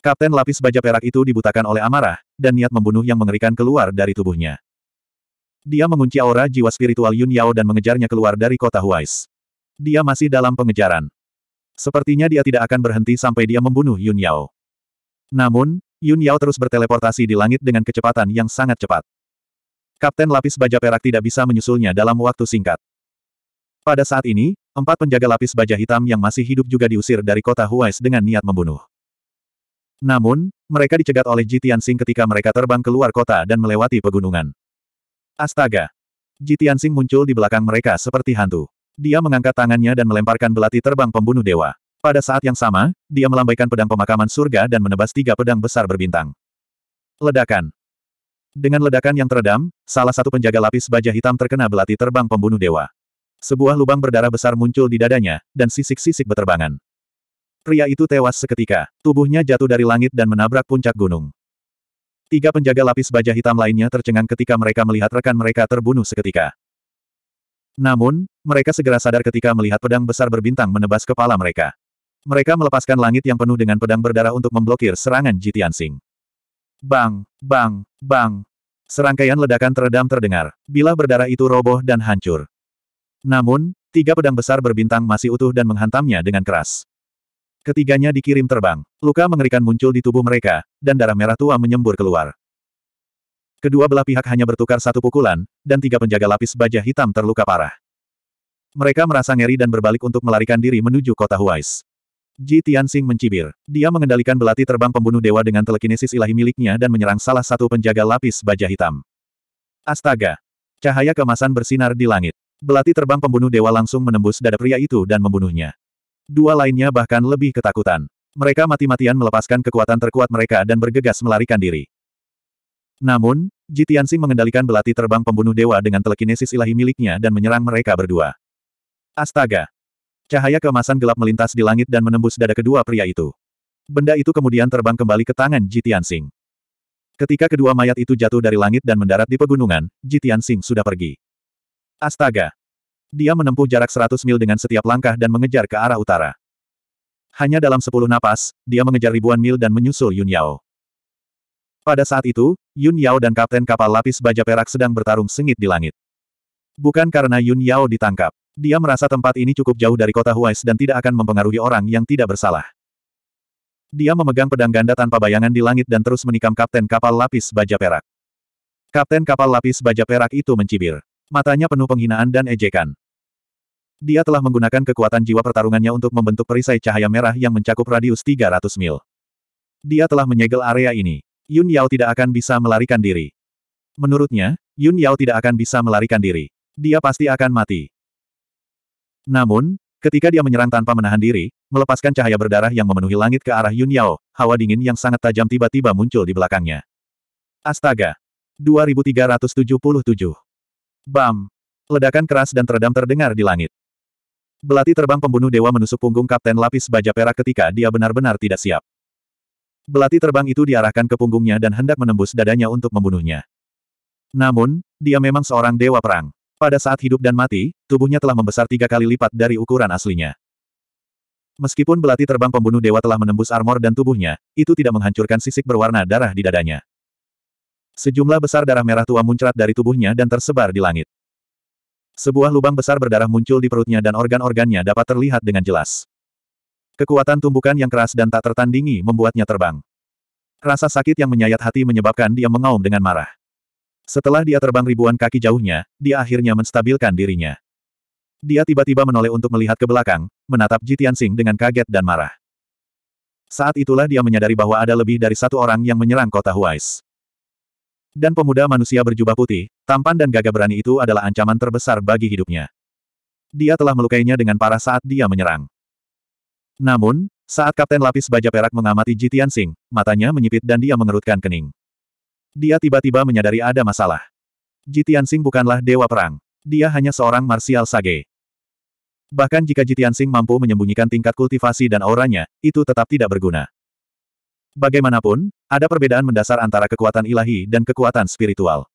Kapten lapis baja perak itu dibutakan oleh amarah, dan niat membunuh yang mengerikan keluar dari tubuhnya. Dia mengunci aura jiwa spiritual Yun Yao dan mengejarnya keluar dari kota Huais. Dia masih dalam pengejaran. Sepertinya dia tidak akan berhenti sampai dia membunuh Yun Yao. Namun, Yun Yao terus berteleportasi di langit dengan kecepatan yang sangat cepat. Kapten lapis baja perak tidak bisa menyusulnya dalam waktu singkat. Pada saat ini, empat penjaga lapis baja hitam yang masih hidup juga diusir dari kota Huais dengan niat membunuh. Namun, mereka dicegat oleh Jitian Sing ketika mereka terbang keluar kota dan melewati pegunungan. Astaga! Jitian Sing muncul di belakang mereka seperti hantu. Dia mengangkat tangannya dan melemparkan belati terbang pembunuh dewa. Pada saat yang sama, dia melambaikan pedang pemakaman surga dan menebas tiga pedang besar berbintang. Ledakan. Dengan ledakan yang teredam, salah satu penjaga lapis baja hitam terkena belati terbang pembunuh dewa. Sebuah lubang berdarah besar muncul di dadanya, dan sisik-sisik beterbangan. Pria itu tewas seketika, tubuhnya jatuh dari langit dan menabrak puncak gunung. Tiga penjaga lapis baja hitam lainnya tercengang ketika mereka melihat rekan mereka terbunuh seketika. Namun, mereka segera sadar ketika melihat pedang besar berbintang menebas kepala mereka. Mereka melepaskan langit yang penuh dengan pedang berdarah untuk memblokir serangan Jitian Sing. Bang, bang, bang. Serangkaian ledakan teredam terdengar. Bila berdarah itu roboh dan hancur. Namun, tiga pedang besar berbintang masih utuh dan menghantamnya dengan keras. Ketiganya dikirim terbang. Luka mengerikan muncul di tubuh mereka, dan darah merah tua menyembur keluar. Kedua belah pihak hanya bertukar satu pukulan, dan tiga penjaga lapis baja hitam terluka parah. Mereka merasa ngeri dan berbalik untuk melarikan diri menuju kota Huais. Ji Tianxing mencibir. Dia mengendalikan belati terbang pembunuh dewa dengan telekinesis ilahi miliknya dan menyerang salah satu penjaga lapis baja hitam. Astaga! Cahaya kemasan bersinar di langit. Belati terbang pembunuh dewa langsung menembus dada pria itu dan membunuhnya. Dua lainnya bahkan lebih ketakutan. Mereka mati-matian melepaskan kekuatan terkuat mereka dan bergegas melarikan diri. Namun, Jitiansing mengendalikan belati terbang pembunuh dewa dengan telekinesis ilahi miliknya dan menyerang mereka berdua. Astaga! Cahaya kemasan gelap melintas di langit dan menembus dada kedua pria itu. Benda itu kemudian terbang kembali ke tangan Jitiansing. Ketika kedua mayat itu jatuh dari langit dan mendarat di pegunungan, Jitiansing sudah pergi. Astaga! Dia menempuh jarak 100 mil dengan setiap langkah dan mengejar ke arah utara. Hanya dalam 10 napas, dia mengejar ribuan mil dan menyusul Yun Yao. Pada saat itu, Yun Yao dan kapten kapal lapis baja perak sedang bertarung sengit di langit. Bukan karena Yun Yao ditangkap. Dia merasa tempat ini cukup jauh dari kota Huais dan tidak akan mempengaruhi orang yang tidak bersalah. Dia memegang pedang ganda tanpa bayangan di langit dan terus menikam kapten kapal lapis baja perak. Kapten kapal lapis baja perak itu mencibir. Matanya penuh penghinaan dan ejekan. Dia telah menggunakan kekuatan jiwa pertarungannya untuk membentuk perisai cahaya merah yang mencakup radius 300 mil. Dia telah menyegel area ini. Yun Yao tidak akan bisa melarikan diri. Menurutnya, Yun Yao tidak akan bisa melarikan diri. Dia pasti akan mati. Namun, ketika dia menyerang tanpa menahan diri, melepaskan cahaya berdarah yang memenuhi langit ke arah Yun Yao, hawa dingin yang sangat tajam tiba-tiba muncul di belakangnya. Astaga! 2377 Bam! Ledakan keras dan teredam terdengar di langit. Belati terbang pembunuh dewa menusuk punggung Kapten Lapis Baja Perak ketika dia benar-benar tidak siap. Belati terbang itu diarahkan ke punggungnya dan hendak menembus dadanya untuk membunuhnya. Namun, dia memang seorang dewa perang. Pada saat hidup dan mati, tubuhnya telah membesar tiga kali lipat dari ukuran aslinya. Meskipun belati terbang pembunuh dewa telah menembus armor dan tubuhnya, itu tidak menghancurkan sisik berwarna darah di dadanya. Sejumlah besar darah merah tua muncrat dari tubuhnya dan tersebar di langit. Sebuah lubang besar berdarah muncul di perutnya dan organ-organnya dapat terlihat dengan jelas. Kekuatan tumbukan yang keras dan tak tertandingi membuatnya terbang. Rasa sakit yang menyayat hati menyebabkan dia mengaum dengan marah. Setelah dia terbang ribuan kaki jauhnya, dia akhirnya menstabilkan dirinya. Dia tiba-tiba menoleh untuk melihat ke belakang, menatap Jitian Sing dengan kaget dan marah. Saat itulah dia menyadari bahwa ada lebih dari satu orang yang menyerang kota Huais. Dan pemuda manusia berjubah putih, tampan dan gagah berani itu adalah ancaman terbesar bagi hidupnya. Dia telah melukainya dengan parah saat dia menyerang. Namun, saat Kapten Lapis Baja Perak mengamati Jitian Singh, matanya menyipit dan dia mengerutkan kening. Dia tiba-tiba menyadari ada masalah. Jitian Singh bukanlah dewa perang. Dia hanya seorang marsial sage. Bahkan jika Jitian Singh mampu menyembunyikan tingkat kultivasi dan auranya, itu tetap tidak berguna. Bagaimanapun, ada perbedaan mendasar antara kekuatan ilahi dan kekuatan spiritual.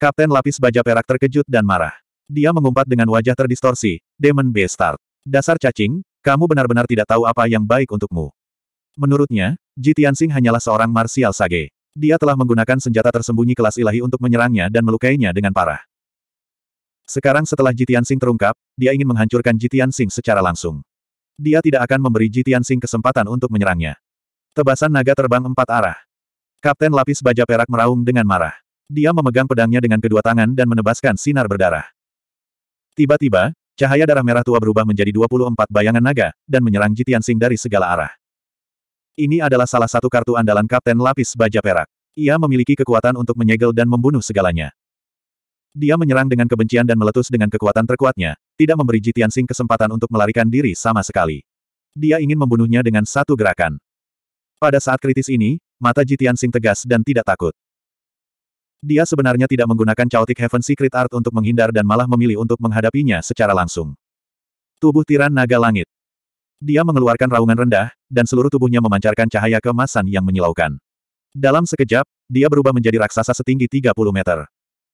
Kapten Lapis Baja Perak terkejut dan marah. Dia mengumpat dengan wajah terdistorsi, Demon Beastard. Dasar cacing, kamu benar-benar tidak tahu apa yang baik untukmu. Menurutnya, Ji Tianxing hanyalah seorang martial sage. Dia telah menggunakan senjata tersembunyi kelas ilahi untuk menyerangnya dan melukainya dengan parah. Sekarang setelah Ji Tianxing terungkap, dia ingin menghancurkan Ji Tianxing secara langsung. Dia tidak akan memberi Ji Tianxing kesempatan untuk menyerangnya. Tebasan naga terbang empat arah. Kapten lapis baja perak meraung dengan marah. Dia memegang pedangnya dengan kedua tangan dan menebaskan sinar berdarah. Tiba-tiba, cahaya darah merah tua berubah menjadi 24 bayangan naga, dan menyerang Jitian Sing dari segala arah. Ini adalah salah satu kartu andalan Kapten Lapis Baja Perak. Ia memiliki kekuatan untuk menyegel dan membunuh segalanya. Dia menyerang dengan kebencian dan meletus dengan kekuatan terkuatnya, tidak memberi Jitian Sing kesempatan untuk melarikan diri sama sekali. Dia ingin membunuhnya dengan satu gerakan. Pada saat kritis ini, mata Jitian Sing tegas dan tidak takut. Dia sebenarnya tidak menggunakan Chaotic Heaven Secret Art untuk menghindar dan malah memilih untuk menghadapinya secara langsung. Tubuh tiran naga langit. Dia mengeluarkan raungan rendah, dan seluruh tubuhnya memancarkan cahaya kemasan yang menyilaukan. Dalam sekejap, dia berubah menjadi raksasa setinggi 30 meter.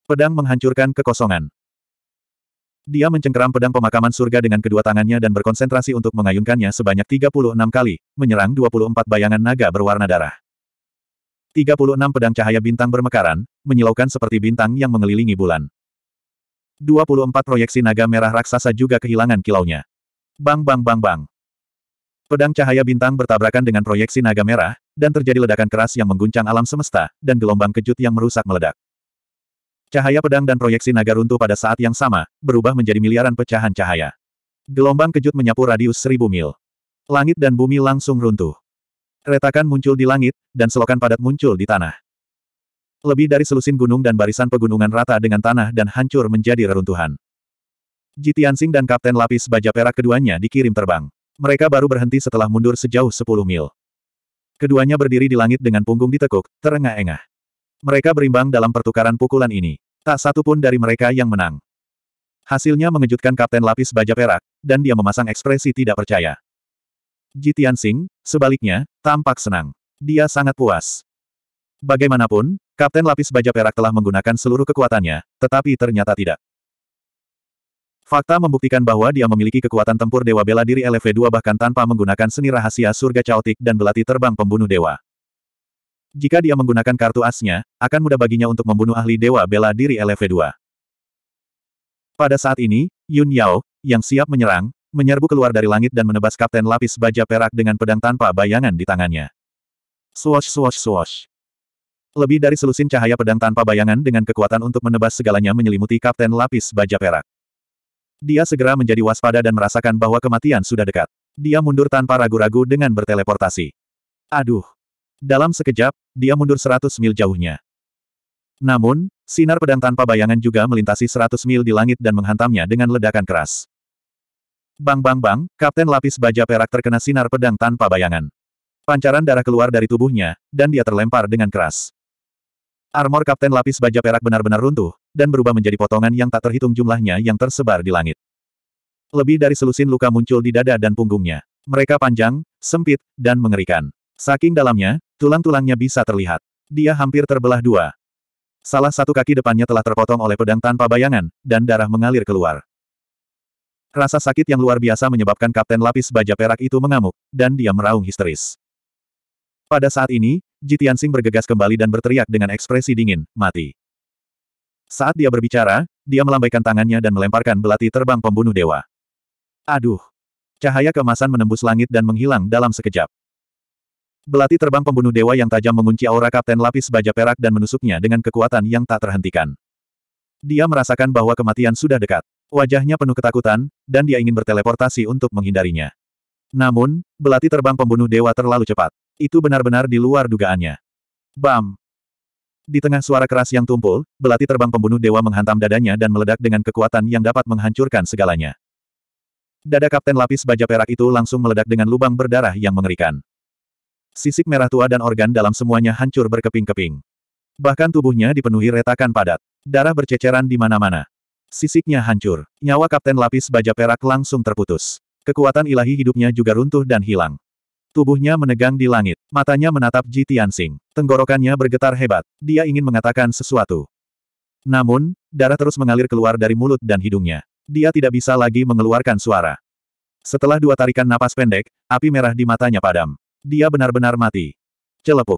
Pedang menghancurkan kekosongan. Dia mencengkeram pedang pemakaman surga dengan kedua tangannya dan berkonsentrasi untuk mengayunkannya sebanyak 36 kali, menyerang 24 bayangan naga berwarna darah. 36 pedang cahaya bintang bermekaran, menyilaukan seperti bintang yang mengelilingi bulan. 24 proyeksi naga merah raksasa juga kehilangan kilaunya. Bang bang bang bang. Pedang cahaya bintang bertabrakan dengan proyeksi naga merah, dan terjadi ledakan keras yang mengguncang alam semesta, dan gelombang kejut yang merusak meledak. Cahaya pedang dan proyeksi naga runtuh pada saat yang sama, berubah menjadi miliaran pecahan cahaya. Gelombang kejut menyapu radius seribu mil. Langit dan bumi langsung runtuh. Retakan muncul di langit, dan selokan padat muncul di tanah. Lebih dari selusin gunung dan barisan pegunungan rata dengan tanah dan hancur menjadi reruntuhan. Jitiansing dan Kapten Lapis Baja Perak keduanya dikirim terbang. Mereka baru berhenti setelah mundur sejauh 10 mil. Keduanya berdiri di langit dengan punggung ditekuk, terengah-engah. Mereka berimbang dalam pertukaran pukulan ini. Tak satu pun dari mereka yang menang. Hasilnya mengejutkan Kapten Lapis Baja Perak, dan dia memasang ekspresi tidak percaya. Jitian Tianxing, sebaliknya, tampak senang. Dia sangat puas. Bagaimanapun, Kapten Lapis Baja Perak telah menggunakan seluruh kekuatannya, tetapi ternyata tidak. Fakta membuktikan bahwa dia memiliki kekuatan tempur Dewa Bela Diri LV2 bahkan tanpa menggunakan seni rahasia surga caotik dan belati terbang pembunuh dewa. Jika dia menggunakan kartu asnya, akan mudah baginya untuk membunuh ahli dewa bela diri LV2. Pada saat ini, Yun Yao, yang siap menyerang, menyerbu keluar dari langit dan menebas Kapten Lapis Baja Perak dengan pedang tanpa bayangan di tangannya. Swash swash swash. Lebih dari selusin cahaya pedang tanpa bayangan dengan kekuatan untuk menebas segalanya menyelimuti Kapten Lapis Baja Perak. Dia segera menjadi waspada dan merasakan bahwa kematian sudah dekat. Dia mundur tanpa ragu-ragu dengan berteleportasi. Aduh, dalam sekejap, dia mundur seratus mil jauhnya. Namun, sinar pedang tanpa bayangan juga melintasi seratus mil di langit dan menghantamnya dengan ledakan keras. Bang bang bang, Kapten Lapis Baja Perak terkena sinar pedang tanpa bayangan. Pancaran darah keluar dari tubuhnya, dan dia terlempar dengan keras. Armor Kapten Lapis Baja Perak benar-benar runtuh, dan berubah menjadi potongan yang tak terhitung jumlahnya yang tersebar di langit. Lebih dari selusin luka muncul di dada dan punggungnya. Mereka panjang, sempit, dan mengerikan. Saking dalamnya, tulang-tulangnya bisa terlihat. Dia hampir terbelah dua. Salah satu kaki depannya telah terpotong oleh pedang tanpa bayangan, dan darah mengalir keluar. Rasa sakit yang luar biasa menyebabkan Kapten Lapis Baja Perak itu mengamuk, dan dia meraung histeris. Pada saat ini, Jitiansing bergegas kembali dan berteriak dengan ekspresi dingin, mati. Saat dia berbicara, dia melambaikan tangannya dan melemparkan belati terbang pembunuh dewa. Aduh! Cahaya kemasan menembus langit dan menghilang dalam sekejap. Belati terbang pembunuh dewa yang tajam mengunci aura Kapten Lapis Baja Perak dan menusuknya dengan kekuatan yang tak terhentikan. Dia merasakan bahwa kematian sudah dekat. Wajahnya penuh ketakutan, dan dia ingin berteleportasi untuk menghindarinya. Namun, belati terbang pembunuh dewa terlalu cepat. Itu benar-benar di luar dugaannya. Bam! Di tengah suara keras yang tumpul, belati terbang pembunuh dewa menghantam dadanya dan meledak dengan kekuatan yang dapat menghancurkan segalanya. Dada Kapten Lapis Baja Perak itu langsung meledak dengan lubang berdarah yang mengerikan. Sisik merah tua dan organ dalam semuanya hancur berkeping-keping. Bahkan tubuhnya dipenuhi retakan padat. Darah berceceran di mana-mana. Sisiknya hancur. Nyawa Kapten Lapis Baja Perak langsung terputus. Kekuatan ilahi hidupnya juga runtuh dan hilang. Tubuhnya menegang di langit. Matanya menatap Ji Tianxing. Tenggorokannya bergetar hebat. Dia ingin mengatakan sesuatu. Namun, darah terus mengalir keluar dari mulut dan hidungnya. Dia tidak bisa lagi mengeluarkan suara. Setelah dua tarikan napas pendek, api merah di matanya padam. Dia benar-benar mati. Celepuk.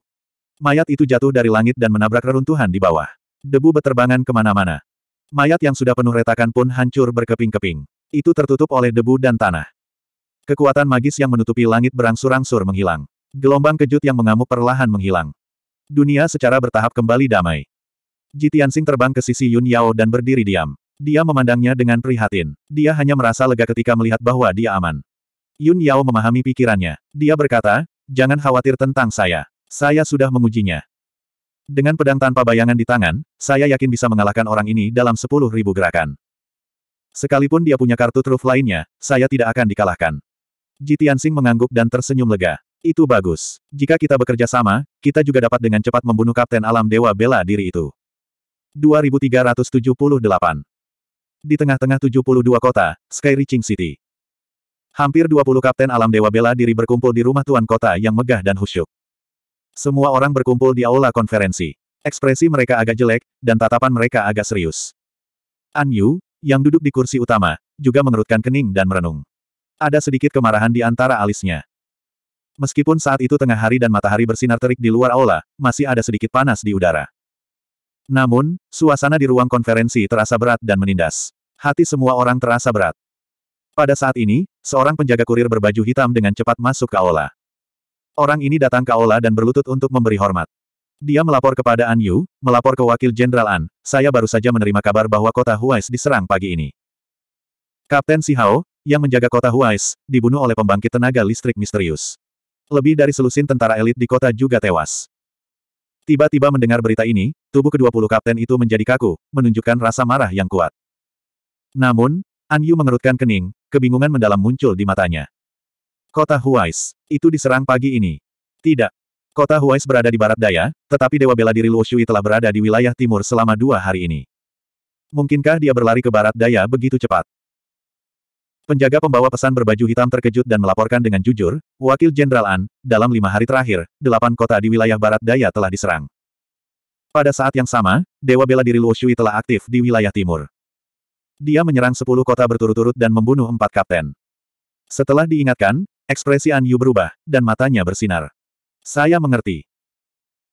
Mayat itu jatuh dari langit dan menabrak reruntuhan di bawah. Debu beterbangan kemana-mana. Mayat yang sudah penuh retakan pun hancur berkeping-keping. Itu tertutup oleh debu dan tanah. Kekuatan magis yang menutupi langit berangsur-angsur menghilang. Gelombang kejut yang mengamuk perlahan menghilang. Dunia secara bertahap kembali damai. Jitiansing terbang ke sisi Yun Yao dan berdiri diam. Dia memandangnya dengan prihatin. Dia hanya merasa lega ketika melihat bahwa dia aman. Yun Yao memahami pikirannya. Dia berkata, Jangan khawatir tentang saya. Saya sudah mengujinya. Dengan pedang tanpa bayangan di tangan, saya yakin bisa mengalahkan orang ini dalam sepuluh ribu gerakan. Sekalipun dia punya kartu truf lainnya, saya tidak akan dikalahkan. Jitiansing mengangguk dan tersenyum lega. Itu bagus. Jika kita bekerja sama, kita juga dapat dengan cepat membunuh Kapten Alam Dewa Bela Diri itu. 2378 Di tengah-tengah 72 kota, Sky Reaching City. Hampir 20 kapten alam dewa bela diri berkumpul di rumah tuan kota yang megah dan khusyuk. Semua orang berkumpul di aula konferensi. Ekspresi mereka agak jelek, dan tatapan mereka agak serius. An Yu, yang duduk di kursi utama, juga mengerutkan kening dan merenung. Ada sedikit kemarahan di antara alisnya. Meskipun saat itu tengah hari dan matahari bersinar terik di luar aula, masih ada sedikit panas di udara. Namun, suasana di ruang konferensi terasa berat dan menindas. Hati semua orang terasa berat. Pada saat ini, seorang penjaga kurir berbaju hitam dengan cepat masuk ke aula. Orang ini datang ke aula dan berlutut untuk memberi hormat. Dia melapor kepada An Yu, melapor ke Wakil Jenderal An, saya baru saja menerima kabar bahwa kota Huais diserang pagi ini. Kapten Si Hao yang menjaga kota Huais, dibunuh oleh pembangkit tenaga listrik misterius. Lebih dari selusin tentara elit di kota juga tewas. Tiba-tiba mendengar berita ini, tubuh ke-20 kapten itu menjadi kaku, menunjukkan rasa marah yang kuat. Namun, An Yu mengerutkan kening, kebingungan mendalam muncul di matanya. Kota Huais. Itu diserang pagi ini. Tidak. Kota Huais berada di barat daya, tetapi Dewa Bela Diri Luo Shui telah berada di wilayah timur selama dua hari ini. Mungkinkah dia berlari ke barat daya begitu cepat? Penjaga pembawa pesan berbaju hitam terkejut dan melaporkan dengan jujur, Wakil Jenderal An, dalam lima hari terakhir, delapan kota di wilayah barat daya telah diserang. Pada saat yang sama, Dewa Bela Diri Luo Shui telah aktif di wilayah timur. Dia menyerang sepuluh kota berturut-turut dan membunuh empat kapten. Setelah diingatkan, ekspresi An Yu berubah, dan matanya bersinar. Saya mengerti.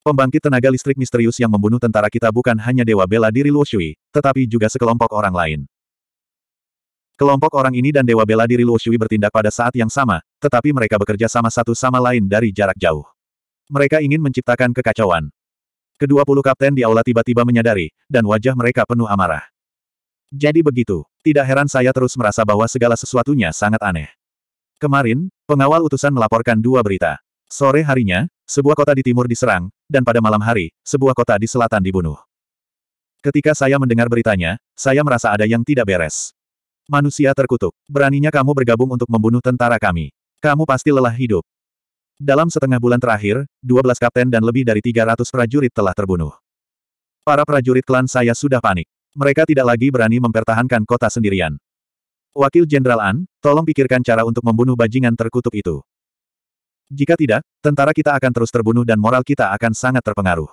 Pembangkit tenaga listrik misterius yang membunuh tentara kita bukan hanya dewa bela diri Luo Shui, tetapi juga sekelompok orang lain. Kelompok orang ini dan dewa bela diri Luo Shui bertindak pada saat yang sama, tetapi mereka bekerja sama satu sama lain dari jarak jauh. Mereka ingin menciptakan kekacauan. Kedua puluh kapten di aula tiba-tiba menyadari, dan wajah mereka penuh amarah. Jadi begitu. Tidak heran saya terus merasa bahwa segala sesuatunya sangat aneh. Kemarin, pengawal utusan melaporkan dua berita. Sore harinya, sebuah kota di timur diserang, dan pada malam hari, sebuah kota di selatan dibunuh. Ketika saya mendengar beritanya, saya merasa ada yang tidak beres. Manusia terkutuk, beraninya kamu bergabung untuk membunuh tentara kami. Kamu pasti lelah hidup. Dalam setengah bulan terakhir, 12 kapten dan lebih dari 300 prajurit telah terbunuh. Para prajurit klan saya sudah panik. Mereka tidak lagi berani mempertahankan kota sendirian. Wakil Jenderal An, tolong pikirkan cara untuk membunuh bajingan terkutuk itu. Jika tidak, tentara kita akan terus terbunuh dan moral kita akan sangat terpengaruh.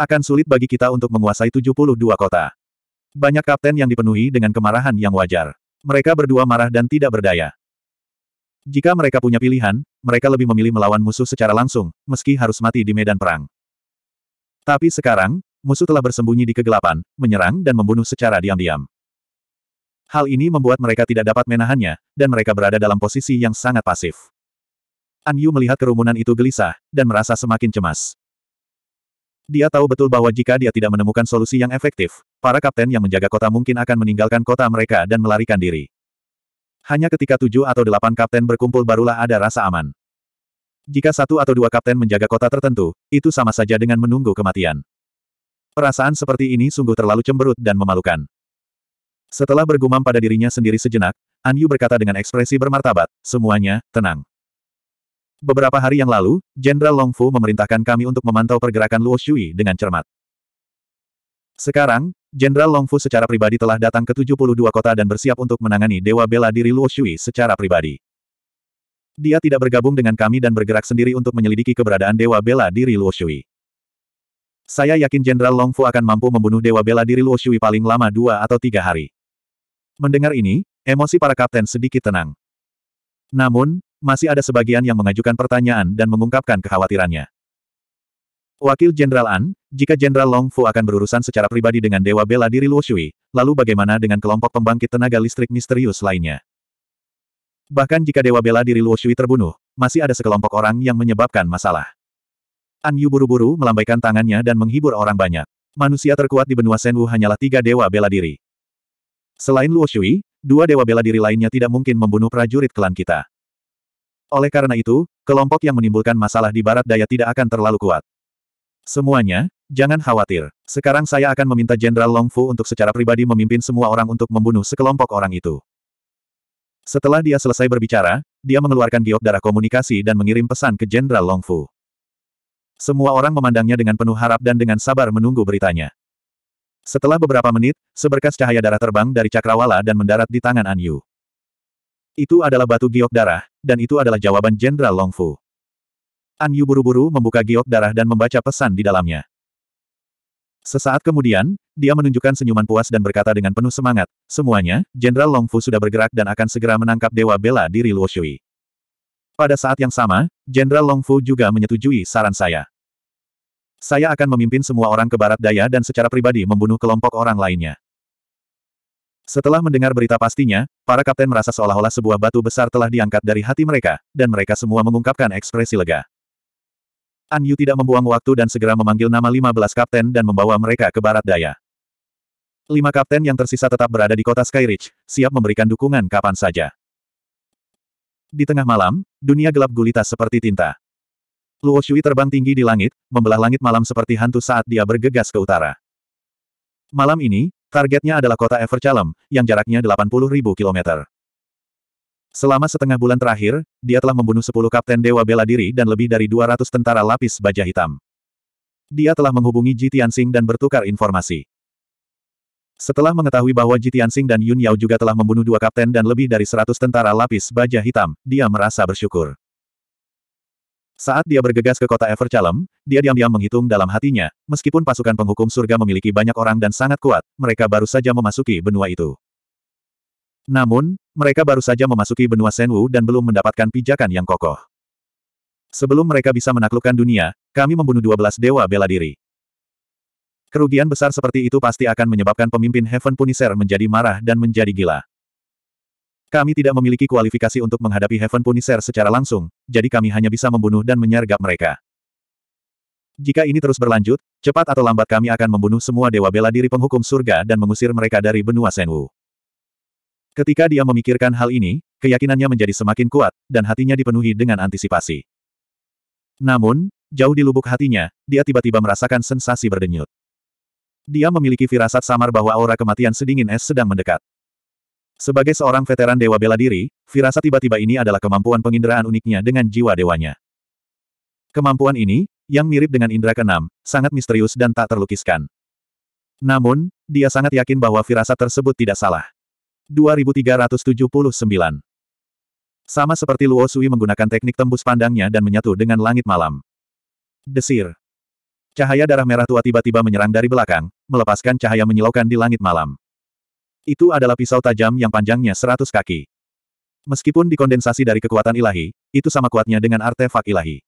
Akan sulit bagi kita untuk menguasai 72 kota. Banyak kapten yang dipenuhi dengan kemarahan yang wajar. Mereka berdua marah dan tidak berdaya. Jika mereka punya pilihan, mereka lebih memilih melawan musuh secara langsung, meski harus mati di medan perang. Tapi sekarang, musuh telah bersembunyi di kegelapan, menyerang dan membunuh secara diam-diam. Hal ini membuat mereka tidak dapat menahannya, dan mereka berada dalam posisi yang sangat pasif. An Yu melihat kerumunan itu gelisah, dan merasa semakin cemas. Dia tahu betul bahwa jika dia tidak menemukan solusi yang efektif, para kapten yang menjaga kota mungkin akan meninggalkan kota mereka dan melarikan diri. Hanya ketika tujuh atau delapan kapten berkumpul barulah ada rasa aman. Jika satu atau dua kapten menjaga kota tertentu, itu sama saja dengan menunggu kematian. Perasaan seperti ini sungguh terlalu cemberut dan memalukan. Setelah bergumam pada dirinya sendiri sejenak, An Yu berkata dengan ekspresi bermartabat, semuanya, tenang. Beberapa hari yang lalu, Jenderal Long Fu memerintahkan kami untuk memantau pergerakan Luo Shui dengan cermat. Sekarang, Jenderal Long Fu secara pribadi telah datang ke 72 kota dan bersiap untuk menangani Dewa Bela Diri Luo Shui secara pribadi. Dia tidak bergabung dengan kami dan bergerak sendiri untuk menyelidiki keberadaan Dewa Bela Diri Luo Shui. Saya yakin Jenderal Long Fu akan mampu membunuh Dewa Bela Diri Luo Shui paling lama dua atau tiga hari. Mendengar ini, emosi para kapten sedikit tenang. Namun, masih ada sebagian yang mengajukan pertanyaan dan mengungkapkan kekhawatirannya. Wakil Jenderal An, jika Jenderal Long Fu akan berurusan secara pribadi dengan Dewa Bela Diri Luo Shui, lalu bagaimana dengan kelompok pembangkit tenaga listrik misterius lainnya? Bahkan jika Dewa Bela Diri Luo Shui terbunuh, masih ada sekelompok orang yang menyebabkan masalah. An Yu buru-buru melambaikan tangannya dan menghibur orang banyak. Manusia terkuat di benua Senwu hanyalah tiga dewa bela diri. Selain Luo Shui, dua dewa bela diri lainnya tidak mungkin membunuh prajurit klan kita. Oleh karena itu, kelompok yang menimbulkan masalah di barat daya tidak akan terlalu kuat. Semuanya, jangan khawatir. Sekarang saya akan meminta Jenderal Long Fu untuk secara pribadi memimpin semua orang untuk membunuh sekelompok orang itu. Setelah dia selesai berbicara, dia mengeluarkan giok darah komunikasi dan mengirim pesan ke Jenderal Long Fu. Semua orang memandangnya dengan penuh harap dan dengan sabar menunggu beritanya. Setelah beberapa menit, seberkas cahaya darah terbang dari cakrawala dan mendarat di tangan An Yu. Itu adalah batu giok darah, dan itu adalah jawaban Jenderal Long Fu. An Yu buru-buru membuka giok darah dan membaca pesan di dalamnya. Sesaat kemudian, dia menunjukkan senyuman puas dan berkata dengan penuh semangat, semuanya, Jenderal Long Fu sudah bergerak dan akan segera menangkap Dewa Bela diri Luo Shui. Pada saat yang sama, Jenderal Long Fu juga menyetujui saran saya. Saya akan memimpin semua orang ke barat daya dan secara pribadi membunuh kelompok orang lainnya. Setelah mendengar berita pastinya, para kapten merasa seolah-olah sebuah batu besar telah diangkat dari hati mereka, dan mereka semua mengungkapkan ekspresi lega. An Yu tidak membuang waktu dan segera memanggil nama 15 kapten dan membawa mereka ke barat daya. Lima kapten yang tersisa tetap berada di kota Skyridge, siap memberikan dukungan kapan saja. Di tengah malam, dunia gelap gulita seperti tinta. Luo Shui terbang tinggi di langit, membelah langit malam seperti hantu saat dia bergegas ke utara. Malam ini, targetnya adalah kota Everchalem, yang jaraknya 80.000 km. Selama setengah bulan terakhir, dia telah membunuh 10 kapten Dewa Bela Diri dan lebih dari 200 tentara lapis baja hitam. Dia telah menghubungi Ji Tianxing dan bertukar informasi. Setelah mengetahui bahwa Jitian Sing dan Yun Yao juga telah membunuh dua kapten dan lebih dari seratus tentara lapis baja hitam, dia merasa bersyukur. Saat dia bergegas ke kota Everchalem, dia diam-diam menghitung dalam hatinya, meskipun pasukan penghukum surga memiliki banyak orang dan sangat kuat, mereka baru saja memasuki benua itu. Namun, mereka baru saja memasuki benua Senwu dan belum mendapatkan pijakan yang kokoh. Sebelum mereka bisa menaklukkan dunia, kami membunuh 12 dewa bela diri. Kerugian besar seperti itu pasti akan menyebabkan pemimpin Heaven Punisher menjadi marah dan menjadi gila. Kami tidak memiliki kualifikasi untuk menghadapi Heaven Punisher secara langsung, jadi kami hanya bisa membunuh dan menyergap mereka. Jika ini terus berlanjut, cepat atau lambat kami akan membunuh semua dewa bela diri penghukum surga dan mengusir mereka dari benua Senwu. Ketika dia memikirkan hal ini, keyakinannya menjadi semakin kuat, dan hatinya dipenuhi dengan antisipasi. Namun, jauh di lubuk hatinya, dia tiba-tiba merasakan sensasi berdenyut. Dia memiliki firasat samar bahwa aura kematian sedingin es sedang mendekat. Sebagai seorang veteran dewa bela diri, firasat tiba-tiba ini adalah kemampuan penginderaan uniknya dengan jiwa dewanya. Kemampuan ini, yang mirip dengan indera keenam, sangat misterius dan tak terlukiskan. Namun, dia sangat yakin bahwa firasat tersebut tidak salah. 2379 Sama seperti Luo Sui menggunakan teknik tembus pandangnya dan menyatu dengan langit malam. Desir. Cahaya darah merah tua tiba-tiba menyerang dari belakang, melepaskan cahaya menyilaukan di langit malam. Itu adalah pisau tajam yang panjangnya seratus kaki. Meskipun dikondensasi dari kekuatan ilahi, itu sama kuatnya dengan artefak ilahi.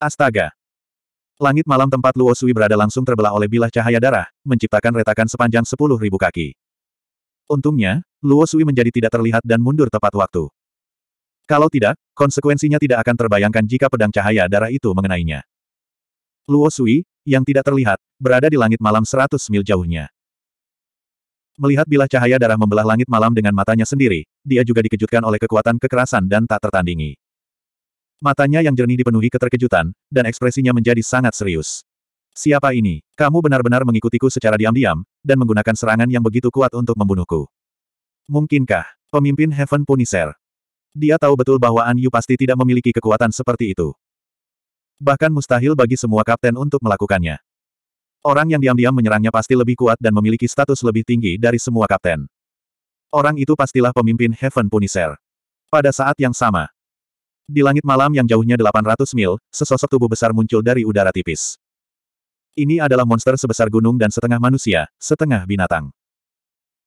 Astaga! Langit malam tempat Luo Sui berada langsung terbelah oleh bilah cahaya darah, menciptakan retakan sepanjang sepuluh ribu kaki. Untungnya, Luo Sui menjadi tidak terlihat dan mundur tepat waktu. Kalau tidak, konsekuensinya tidak akan terbayangkan jika pedang cahaya darah itu mengenainya. Luo Sui, yang tidak terlihat, berada di langit malam seratus mil jauhnya. Melihat bilah cahaya darah membelah langit malam dengan matanya sendiri, dia juga dikejutkan oleh kekuatan kekerasan dan tak tertandingi. Matanya yang jernih dipenuhi keterkejutan, dan ekspresinya menjadi sangat serius. Siapa ini? Kamu benar-benar mengikutiku secara diam-diam, dan menggunakan serangan yang begitu kuat untuk membunuhku. Mungkinkah, pemimpin Heaven Punisher? Dia tahu betul bahwa An Yu pasti tidak memiliki kekuatan seperti itu bahkan mustahil bagi semua kapten untuk melakukannya. Orang yang diam-diam menyerangnya pasti lebih kuat dan memiliki status lebih tinggi dari semua kapten. Orang itu pastilah pemimpin Heaven Punisher. Pada saat yang sama, di langit malam yang jauhnya 800 mil, sesosok tubuh besar muncul dari udara tipis. Ini adalah monster sebesar gunung dan setengah manusia, setengah binatang.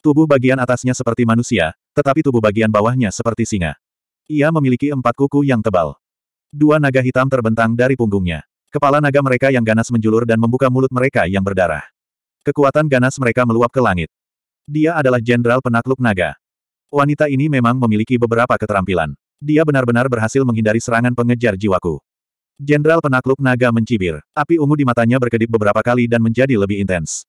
Tubuh bagian atasnya seperti manusia, tetapi tubuh bagian bawahnya seperti singa. Ia memiliki empat kuku yang tebal. Dua naga hitam terbentang dari punggungnya. Kepala naga mereka yang ganas menjulur dan membuka mulut mereka yang berdarah. Kekuatan ganas mereka meluap ke langit. Dia adalah jenderal penakluk naga. Wanita ini memang memiliki beberapa keterampilan. Dia benar-benar berhasil menghindari serangan pengejar jiwaku. Jenderal penakluk naga mencibir. Api ungu di matanya berkedip beberapa kali dan menjadi lebih intens.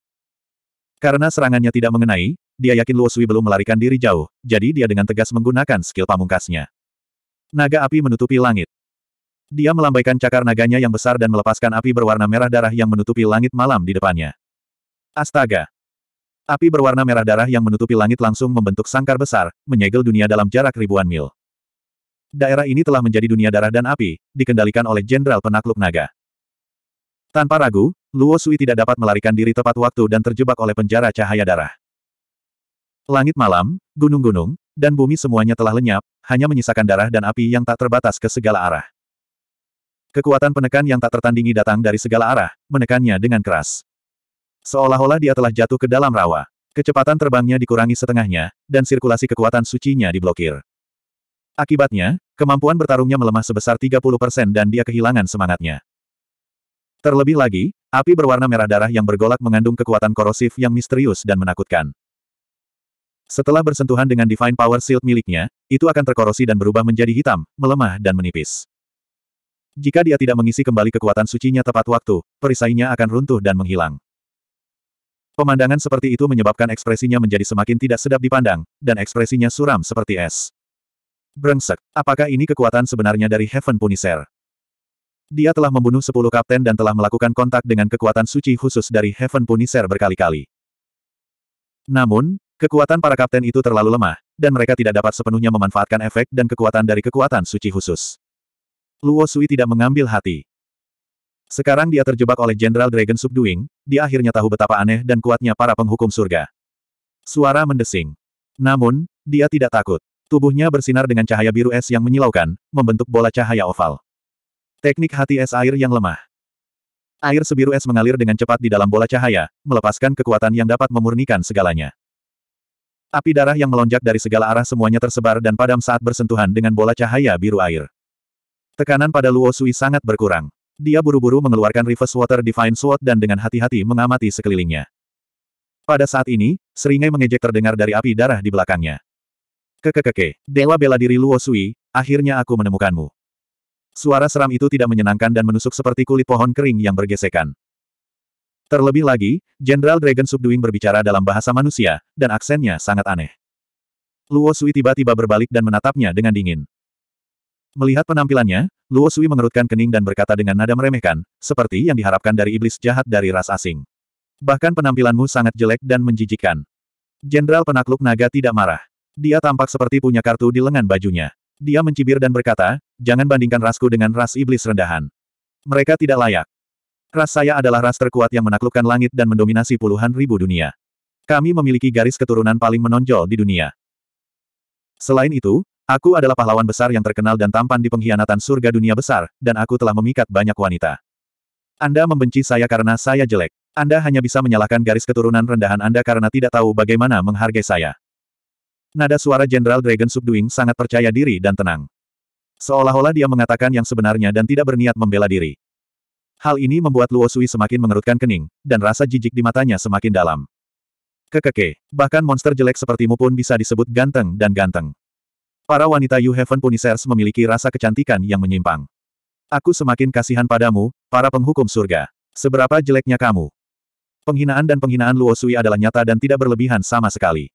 Karena serangannya tidak mengenai, dia yakin Luo Sui belum melarikan diri jauh, jadi dia dengan tegas menggunakan skill pamungkasnya. Naga api menutupi langit. Dia melambaikan cakar naganya yang besar dan melepaskan api berwarna merah darah yang menutupi langit malam di depannya. Astaga! Api berwarna merah darah yang menutupi langit langsung membentuk sangkar besar, menyegel dunia dalam jarak ribuan mil. Daerah ini telah menjadi dunia darah dan api, dikendalikan oleh Jenderal Penakluk Naga. Tanpa ragu, Luo Sui tidak dapat melarikan diri tepat waktu dan terjebak oleh penjara cahaya darah. Langit malam, gunung-gunung, dan bumi semuanya telah lenyap, hanya menyisakan darah dan api yang tak terbatas ke segala arah. Kekuatan penekan yang tak tertandingi datang dari segala arah, menekannya dengan keras. Seolah-olah dia telah jatuh ke dalam rawa. Kecepatan terbangnya dikurangi setengahnya, dan sirkulasi kekuatan sucinya diblokir. Akibatnya, kemampuan bertarungnya melemah sebesar 30% dan dia kehilangan semangatnya. Terlebih lagi, api berwarna merah darah yang bergolak mengandung kekuatan korosif yang misterius dan menakutkan. Setelah bersentuhan dengan Divine Power Shield miliknya, itu akan terkorosi dan berubah menjadi hitam, melemah dan menipis. Jika dia tidak mengisi kembali kekuatan sucinya tepat waktu, perisainya akan runtuh dan menghilang. Pemandangan seperti itu menyebabkan ekspresinya menjadi semakin tidak sedap dipandang, dan ekspresinya suram seperti es. Brengsek, apakah ini kekuatan sebenarnya dari Heaven Punisher? Dia telah membunuh sepuluh kapten dan telah melakukan kontak dengan kekuatan suci khusus dari Heaven Punisher berkali-kali. Namun, Kekuatan para kapten itu terlalu lemah, dan mereka tidak dapat sepenuhnya memanfaatkan efek dan kekuatan dari kekuatan suci khusus. Luo Sui tidak mengambil hati. Sekarang dia terjebak oleh Jenderal Dragon Subduing, dia akhirnya tahu betapa aneh dan kuatnya para penghukum surga. Suara mendesing. Namun, dia tidak takut. Tubuhnya bersinar dengan cahaya biru es yang menyilaukan, membentuk bola cahaya oval. Teknik hati es air yang lemah. Air sebiru es mengalir dengan cepat di dalam bola cahaya, melepaskan kekuatan yang dapat memurnikan segalanya. Api darah yang melonjak dari segala arah semuanya tersebar dan padam saat bersentuhan dengan bola cahaya biru air. Tekanan pada Luo Sui sangat berkurang. Dia buru-buru mengeluarkan Reverse Water Divine Sword dan dengan hati-hati mengamati sekelilingnya. Pada saat ini, seringai mengejek terdengar dari api darah di belakangnya. Kekekeke, dewa bela diri Luo Sui, akhirnya aku menemukanmu. Suara seram itu tidak menyenangkan dan menusuk seperti kulit pohon kering yang bergesekan. Terlebih lagi, Jenderal Dragon Subduing berbicara dalam bahasa manusia, dan aksennya sangat aneh. Luo Sui tiba-tiba berbalik dan menatapnya dengan dingin. Melihat penampilannya, Luo Sui mengerutkan kening dan berkata dengan nada meremehkan, seperti yang diharapkan dari iblis jahat dari ras asing. Bahkan penampilanmu sangat jelek dan menjijikan. Jenderal penakluk naga tidak marah. Dia tampak seperti punya kartu di lengan bajunya. Dia mencibir dan berkata, jangan bandingkan rasku dengan ras iblis rendahan. Mereka tidak layak. Ras saya adalah ras terkuat yang menaklukkan langit dan mendominasi puluhan ribu dunia. Kami memiliki garis keturunan paling menonjol di dunia. Selain itu, Aku adalah pahlawan besar yang terkenal dan tampan di pengkhianatan surga dunia besar, dan aku telah memikat banyak wanita. Anda membenci saya karena saya jelek. Anda hanya bisa menyalahkan garis keturunan rendahan Anda karena tidak tahu bagaimana menghargai saya. Nada suara Jenderal Dragon Subduing sangat percaya diri dan tenang. Seolah-olah dia mengatakan yang sebenarnya dan tidak berniat membela diri. Hal ini membuat Luo Sui semakin mengerutkan kening, dan rasa jijik di matanya semakin dalam. Kekeke, bahkan monster jelek sepertimu pun bisa disebut ganteng dan ganteng. Para wanita You Heaven Punisers memiliki rasa kecantikan yang menyimpang. Aku semakin kasihan padamu, para penghukum surga. Seberapa jeleknya kamu. Penghinaan dan penghinaan Luo Sui adalah nyata dan tidak berlebihan sama sekali.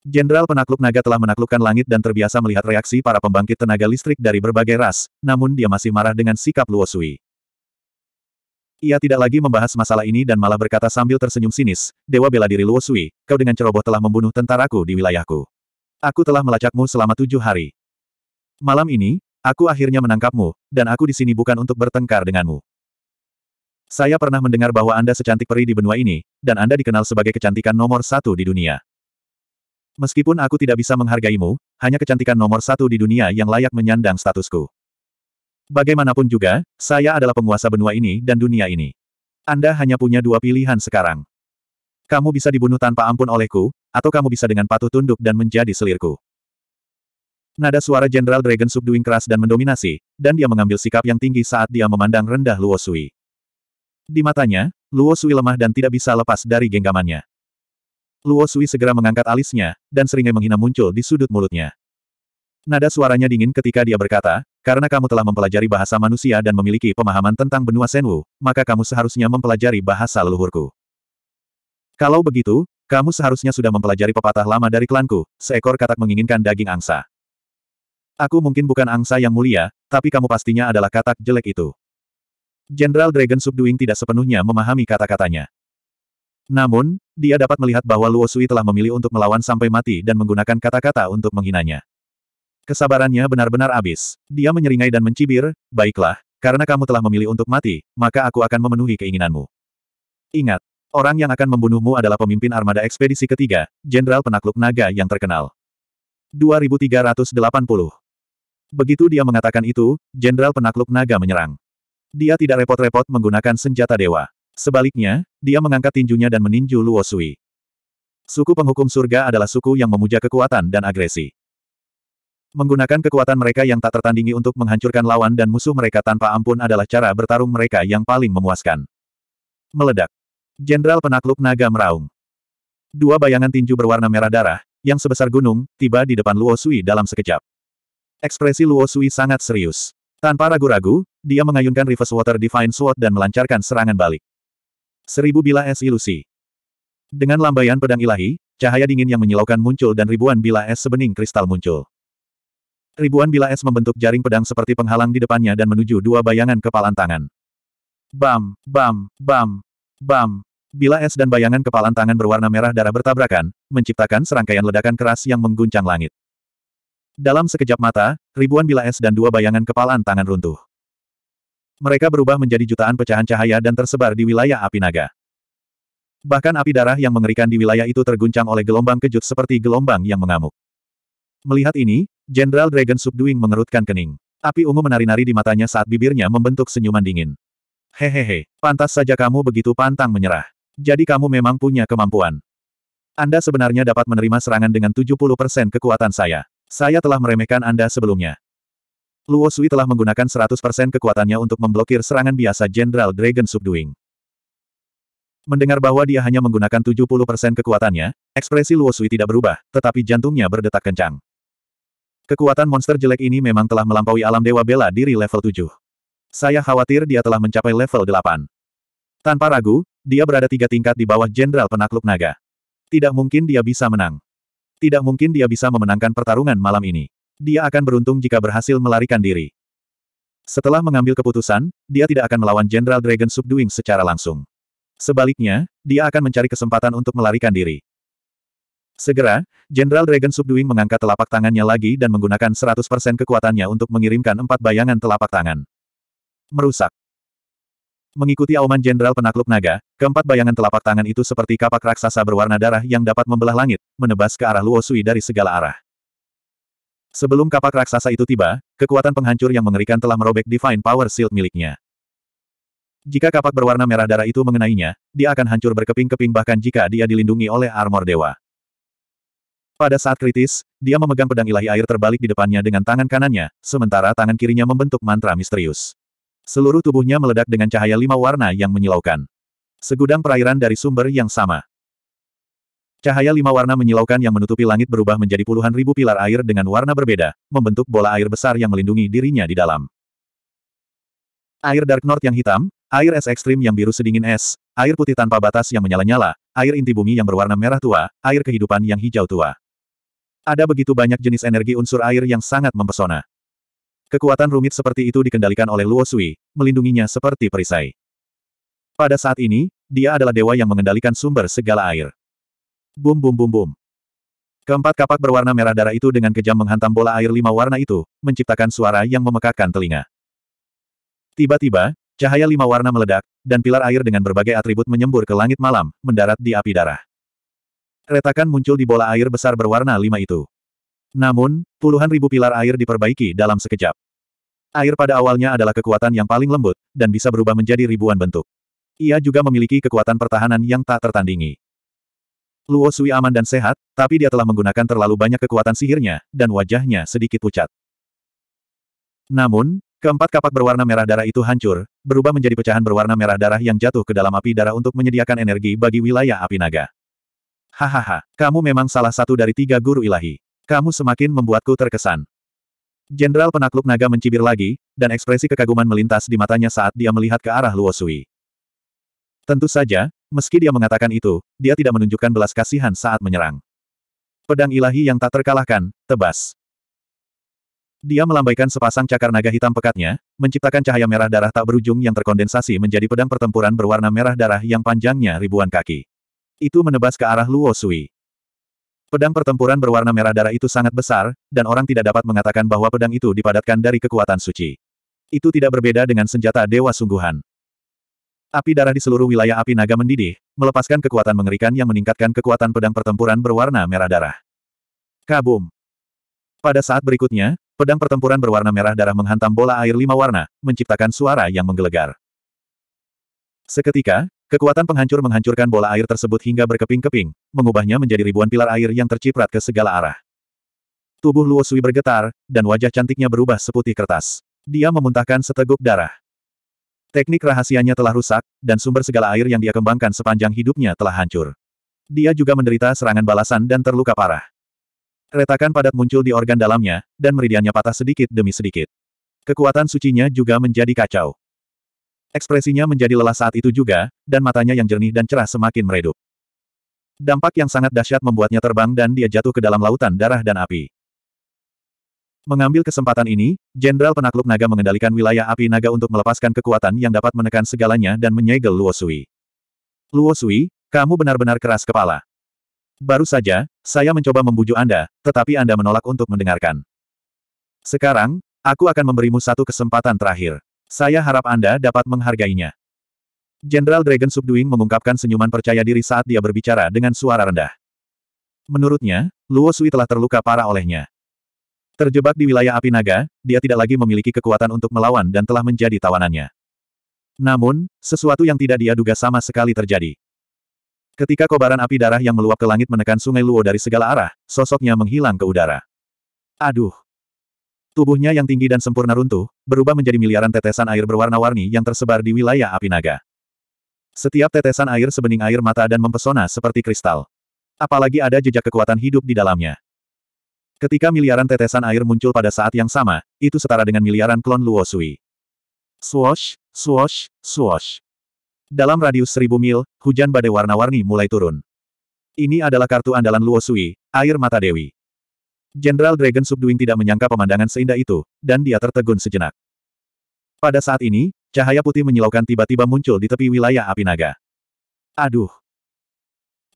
Jenderal penakluk naga telah menaklukkan langit dan terbiasa melihat reaksi para pembangkit tenaga listrik dari berbagai ras, namun dia masih marah dengan sikap Luo Sui. Ia tidak lagi membahas masalah ini dan malah berkata sambil tersenyum sinis, Dewa bela diri Luo Sui, kau dengan ceroboh telah membunuh tentaraku di wilayahku. Aku telah melacakmu selama tujuh hari. Malam ini, aku akhirnya menangkapmu, dan aku di sini bukan untuk bertengkar denganmu. Saya pernah mendengar bahwa Anda secantik peri di benua ini, dan Anda dikenal sebagai kecantikan nomor satu di dunia. Meskipun aku tidak bisa menghargaimu, hanya kecantikan nomor satu di dunia yang layak menyandang statusku. Bagaimanapun juga, saya adalah penguasa benua ini dan dunia ini. Anda hanya punya dua pilihan sekarang. Kamu bisa dibunuh tanpa ampun olehku, atau kamu bisa dengan patuh tunduk dan menjadi selirku. Nada suara Jenderal Dragon subduing keras dan mendominasi, dan dia mengambil sikap yang tinggi saat dia memandang rendah Luo Sui. Di matanya, Luo Sui lemah dan tidak bisa lepas dari genggamannya. Luo Sui segera mengangkat alisnya, dan seringai menghina muncul di sudut mulutnya. Nada suaranya dingin ketika dia berkata, karena kamu telah mempelajari bahasa manusia dan memiliki pemahaman tentang benua Senwu, maka kamu seharusnya mempelajari bahasa leluhurku. Kalau begitu, kamu seharusnya sudah mempelajari pepatah lama dari klanku, seekor katak menginginkan daging angsa. Aku mungkin bukan angsa yang mulia, tapi kamu pastinya adalah katak jelek itu. Jenderal Dragon Subduing tidak sepenuhnya memahami kata-katanya. Namun, dia dapat melihat bahwa Luo Sui telah memilih untuk melawan sampai mati dan menggunakan kata-kata untuk menghinanya. Kesabarannya benar-benar habis. Dia menyeringai dan mencibir, baiklah, karena kamu telah memilih untuk mati, maka aku akan memenuhi keinginanmu. Ingat, Orang yang akan membunuhmu adalah pemimpin armada ekspedisi ketiga, Jenderal Penakluk Naga yang terkenal. 2380. Begitu dia mengatakan itu, Jenderal Penakluk Naga menyerang. Dia tidak repot-repot menggunakan senjata dewa. Sebaliknya, dia mengangkat tinjunya dan meninju Luo Sui. Suku penghukum surga adalah suku yang memuja kekuatan dan agresi. Menggunakan kekuatan mereka yang tak tertandingi untuk menghancurkan lawan dan musuh mereka tanpa ampun adalah cara bertarung mereka yang paling memuaskan. Meledak. Jenderal Penakluk Naga meraung. Dua bayangan tinju berwarna merah darah, yang sebesar gunung, tiba di depan Luo Sui dalam sekejap. Ekspresi Luo Sui sangat serius. Tanpa ragu-ragu, dia mengayunkan Reverse Water Divine Sword dan melancarkan serangan balik. Seribu bila es ilusi. Dengan lambaian pedang ilahi, cahaya dingin yang menyilaukan muncul dan ribuan bila es sebening kristal muncul. Ribuan bila es membentuk jaring pedang seperti penghalang di depannya dan menuju dua bayangan kepalan tangan. Bam, bam, bam, bam. Bila es dan bayangan kepalan tangan berwarna merah darah bertabrakan, menciptakan serangkaian ledakan keras yang mengguncang langit. Dalam sekejap mata, ribuan bila es dan dua bayangan kepalan tangan runtuh. Mereka berubah menjadi jutaan pecahan cahaya dan tersebar di wilayah api naga. Bahkan api darah yang mengerikan di wilayah itu terguncang oleh gelombang kejut seperti gelombang yang mengamuk. Melihat ini, Jenderal Dragon Subduing mengerutkan kening. Api ungu menari-nari di matanya saat bibirnya membentuk senyuman dingin. Hehehe, pantas saja kamu begitu pantang menyerah. Jadi kamu memang punya kemampuan. Anda sebenarnya dapat menerima serangan dengan 70% kekuatan saya. Saya telah meremehkan Anda sebelumnya. Luo Sui telah menggunakan 100% kekuatannya untuk memblokir serangan biasa Jenderal Dragon Subduing. Mendengar bahwa dia hanya menggunakan 70% kekuatannya, ekspresi Luo Sui tidak berubah, tetapi jantungnya berdetak kencang. Kekuatan monster jelek ini memang telah melampaui alam dewa bela diri level 7. Saya khawatir dia telah mencapai level 8. Tanpa ragu, dia berada tiga tingkat di bawah Jenderal Penakluk Naga. Tidak mungkin dia bisa menang. Tidak mungkin dia bisa memenangkan pertarungan malam ini. Dia akan beruntung jika berhasil melarikan diri. Setelah mengambil keputusan, dia tidak akan melawan Jenderal Dragon Subduing secara langsung. Sebaliknya, dia akan mencari kesempatan untuk melarikan diri. Segera, Jenderal Dragon Subduing mengangkat telapak tangannya lagi dan menggunakan 100% kekuatannya untuk mengirimkan empat bayangan telapak tangan. Merusak. Mengikuti auman Jenderal Penakluk Naga, keempat bayangan telapak tangan itu seperti kapak raksasa berwarna darah yang dapat membelah langit, menebas ke arah Luo Sui dari segala arah. Sebelum kapak raksasa itu tiba, kekuatan penghancur yang mengerikan telah merobek Divine Power Shield miliknya. Jika kapak berwarna merah darah itu mengenainya, dia akan hancur berkeping-keping bahkan jika dia dilindungi oleh armor dewa. Pada saat kritis, dia memegang pedang ilahi air terbalik di depannya dengan tangan kanannya, sementara tangan kirinya membentuk mantra misterius. Seluruh tubuhnya meledak dengan cahaya lima warna yang menyilaukan. Segudang perairan dari sumber yang sama. Cahaya lima warna menyilaukan yang menutupi langit berubah menjadi puluhan ribu pilar air dengan warna berbeda, membentuk bola air besar yang melindungi dirinya di dalam. Air Dark North yang hitam, air es ekstrim yang biru sedingin es, air putih tanpa batas yang menyala-nyala, air inti bumi yang berwarna merah tua, air kehidupan yang hijau tua. Ada begitu banyak jenis energi unsur air yang sangat mempesona. Kekuatan rumit seperti itu dikendalikan oleh Luo Sui, melindunginya seperti perisai. Pada saat ini, dia adalah dewa yang mengendalikan sumber segala air. Bum bum bum bum. Keempat kapak berwarna merah darah itu dengan kejam menghantam bola air lima warna itu, menciptakan suara yang memekakkan telinga. Tiba-tiba, cahaya lima warna meledak, dan pilar air dengan berbagai atribut menyembur ke langit malam, mendarat di api darah. Retakan muncul di bola air besar berwarna lima itu. Namun, puluhan ribu pilar air diperbaiki dalam sekejap. Air pada awalnya adalah kekuatan yang paling lembut, dan bisa berubah menjadi ribuan bentuk. Ia juga memiliki kekuatan pertahanan yang tak tertandingi. Luo Sui aman dan sehat, tapi dia telah menggunakan terlalu banyak kekuatan sihirnya, dan wajahnya sedikit pucat. Namun, keempat kapak berwarna merah darah itu hancur, berubah menjadi pecahan berwarna merah darah yang jatuh ke dalam api darah untuk menyediakan energi bagi wilayah api naga. Hahaha, kamu memang salah satu dari tiga guru ilahi. Kamu semakin membuatku terkesan. Jenderal penakluk naga mencibir lagi, dan ekspresi kekaguman melintas di matanya saat dia melihat ke arah Luo Sui. Tentu saja, meski dia mengatakan itu, dia tidak menunjukkan belas kasihan saat menyerang. Pedang ilahi yang tak terkalahkan, tebas. Dia melambaikan sepasang cakar naga hitam pekatnya, menciptakan cahaya merah darah tak berujung yang terkondensasi menjadi pedang pertempuran berwarna merah darah yang panjangnya ribuan kaki. Itu menebas ke arah Luo Sui. Pedang pertempuran berwarna merah darah itu sangat besar, dan orang tidak dapat mengatakan bahwa pedang itu dipadatkan dari kekuatan suci. Itu tidak berbeda dengan senjata dewa sungguhan. Api darah di seluruh wilayah api naga mendidih, melepaskan kekuatan mengerikan yang meningkatkan kekuatan pedang pertempuran berwarna merah darah. Kabum! Pada saat berikutnya, pedang pertempuran berwarna merah darah menghantam bola air lima warna, menciptakan suara yang menggelegar. Seketika, Kekuatan penghancur menghancurkan bola air tersebut hingga berkeping-keping, mengubahnya menjadi ribuan pilar air yang terciprat ke segala arah. Tubuh Luo Sui bergetar, dan wajah cantiknya berubah seputih kertas. Dia memuntahkan seteguk darah. Teknik rahasianya telah rusak, dan sumber segala air yang dia kembangkan sepanjang hidupnya telah hancur. Dia juga menderita serangan balasan dan terluka parah. Retakan padat muncul di organ dalamnya, dan meridiannya patah sedikit demi sedikit. Kekuatan sucinya juga menjadi kacau. Ekspresinya menjadi lelah saat itu juga, dan matanya yang jernih dan cerah semakin meredup. Dampak yang sangat dahsyat membuatnya terbang dan dia jatuh ke dalam lautan darah dan api. Mengambil kesempatan ini, Jenderal Penakluk Naga mengendalikan wilayah api naga untuk melepaskan kekuatan yang dapat menekan segalanya dan menyegel Luo Sui. Luo Sui, kamu benar-benar keras kepala. Baru saja, saya mencoba membujuk Anda, tetapi Anda menolak untuk mendengarkan. Sekarang, aku akan memberimu satu kesempatan terakhir. Saya harap Anda dapat menghargainya. Jenderal Dragon Subduing mengungkapkan senyuman percaya diri saat dia berbicara dengan suara rendah. Menurutnya, Luo Sui telah terluka parah olehnya. Terjebak di wilayah api naga, dia tidak lagi memiliki kekuatan untuk melawan dan telah menjadi tawanannya. Namun, sesuatu yang tidak dia duga sama sekali terjadi. Ketika kobaran api darah yang meluap ke langit menekan sungai Luo dari segala arah, sosoknya menghilang ke udara. Aduh! Tubuhnya yang tinggi dan sempurna runtuh, berubah menjadi miliaran tetesan air berwarna-warni yang tersebar di wilayah api naga. Setiap tetesan air sebening air mata dan mempesona seperti kristal. Apalagi ada jejak kekuatan hidup di dalamnya. Ketika miliaran tetesan air muncul pada saat yang sama, itu setara dengan miliaran klon Luo Sui. swosh, swosh. swosh. Dalam radius seribu mil, hujan badai warna-warni mulai turun. Ini adalah kartu andalan Luo Sui, air mata Dewi. Jenderal Dragon Subduing tidak menyangka pemandangan seindah itu, dan dia tertegun sejenak. Pada saat ini, cahaya putih menyilaukan tiba-tiba muncul di tepi wilayah api naga. Aduh!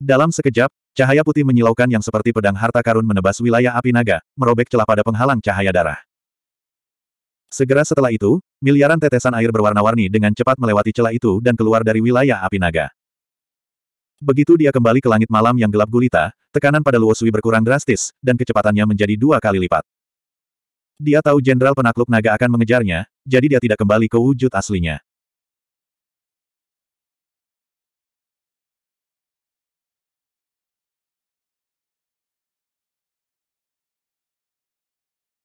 Dalam sekejap, cahaya putih menyilaukan yang seperti pedang harta karun menebas wilayah api naga, merobek celah pada penghalang cahaya darah. Segera setelah itu, miliaran tetesan air berwarna-warni dengan cepat melewati celah itu dan keluar dari wilayah api naga. Begitu dia kembali ke langit malam yang gelap gulita, tekanan pada Luo Sui berkurang drastis, dan kecepatannya menjadi dua kali lipat. Dia tahu Jenderal Penakluk Naga akan mengejarnya, jadi dia tidak kembali ke wujud aslinya.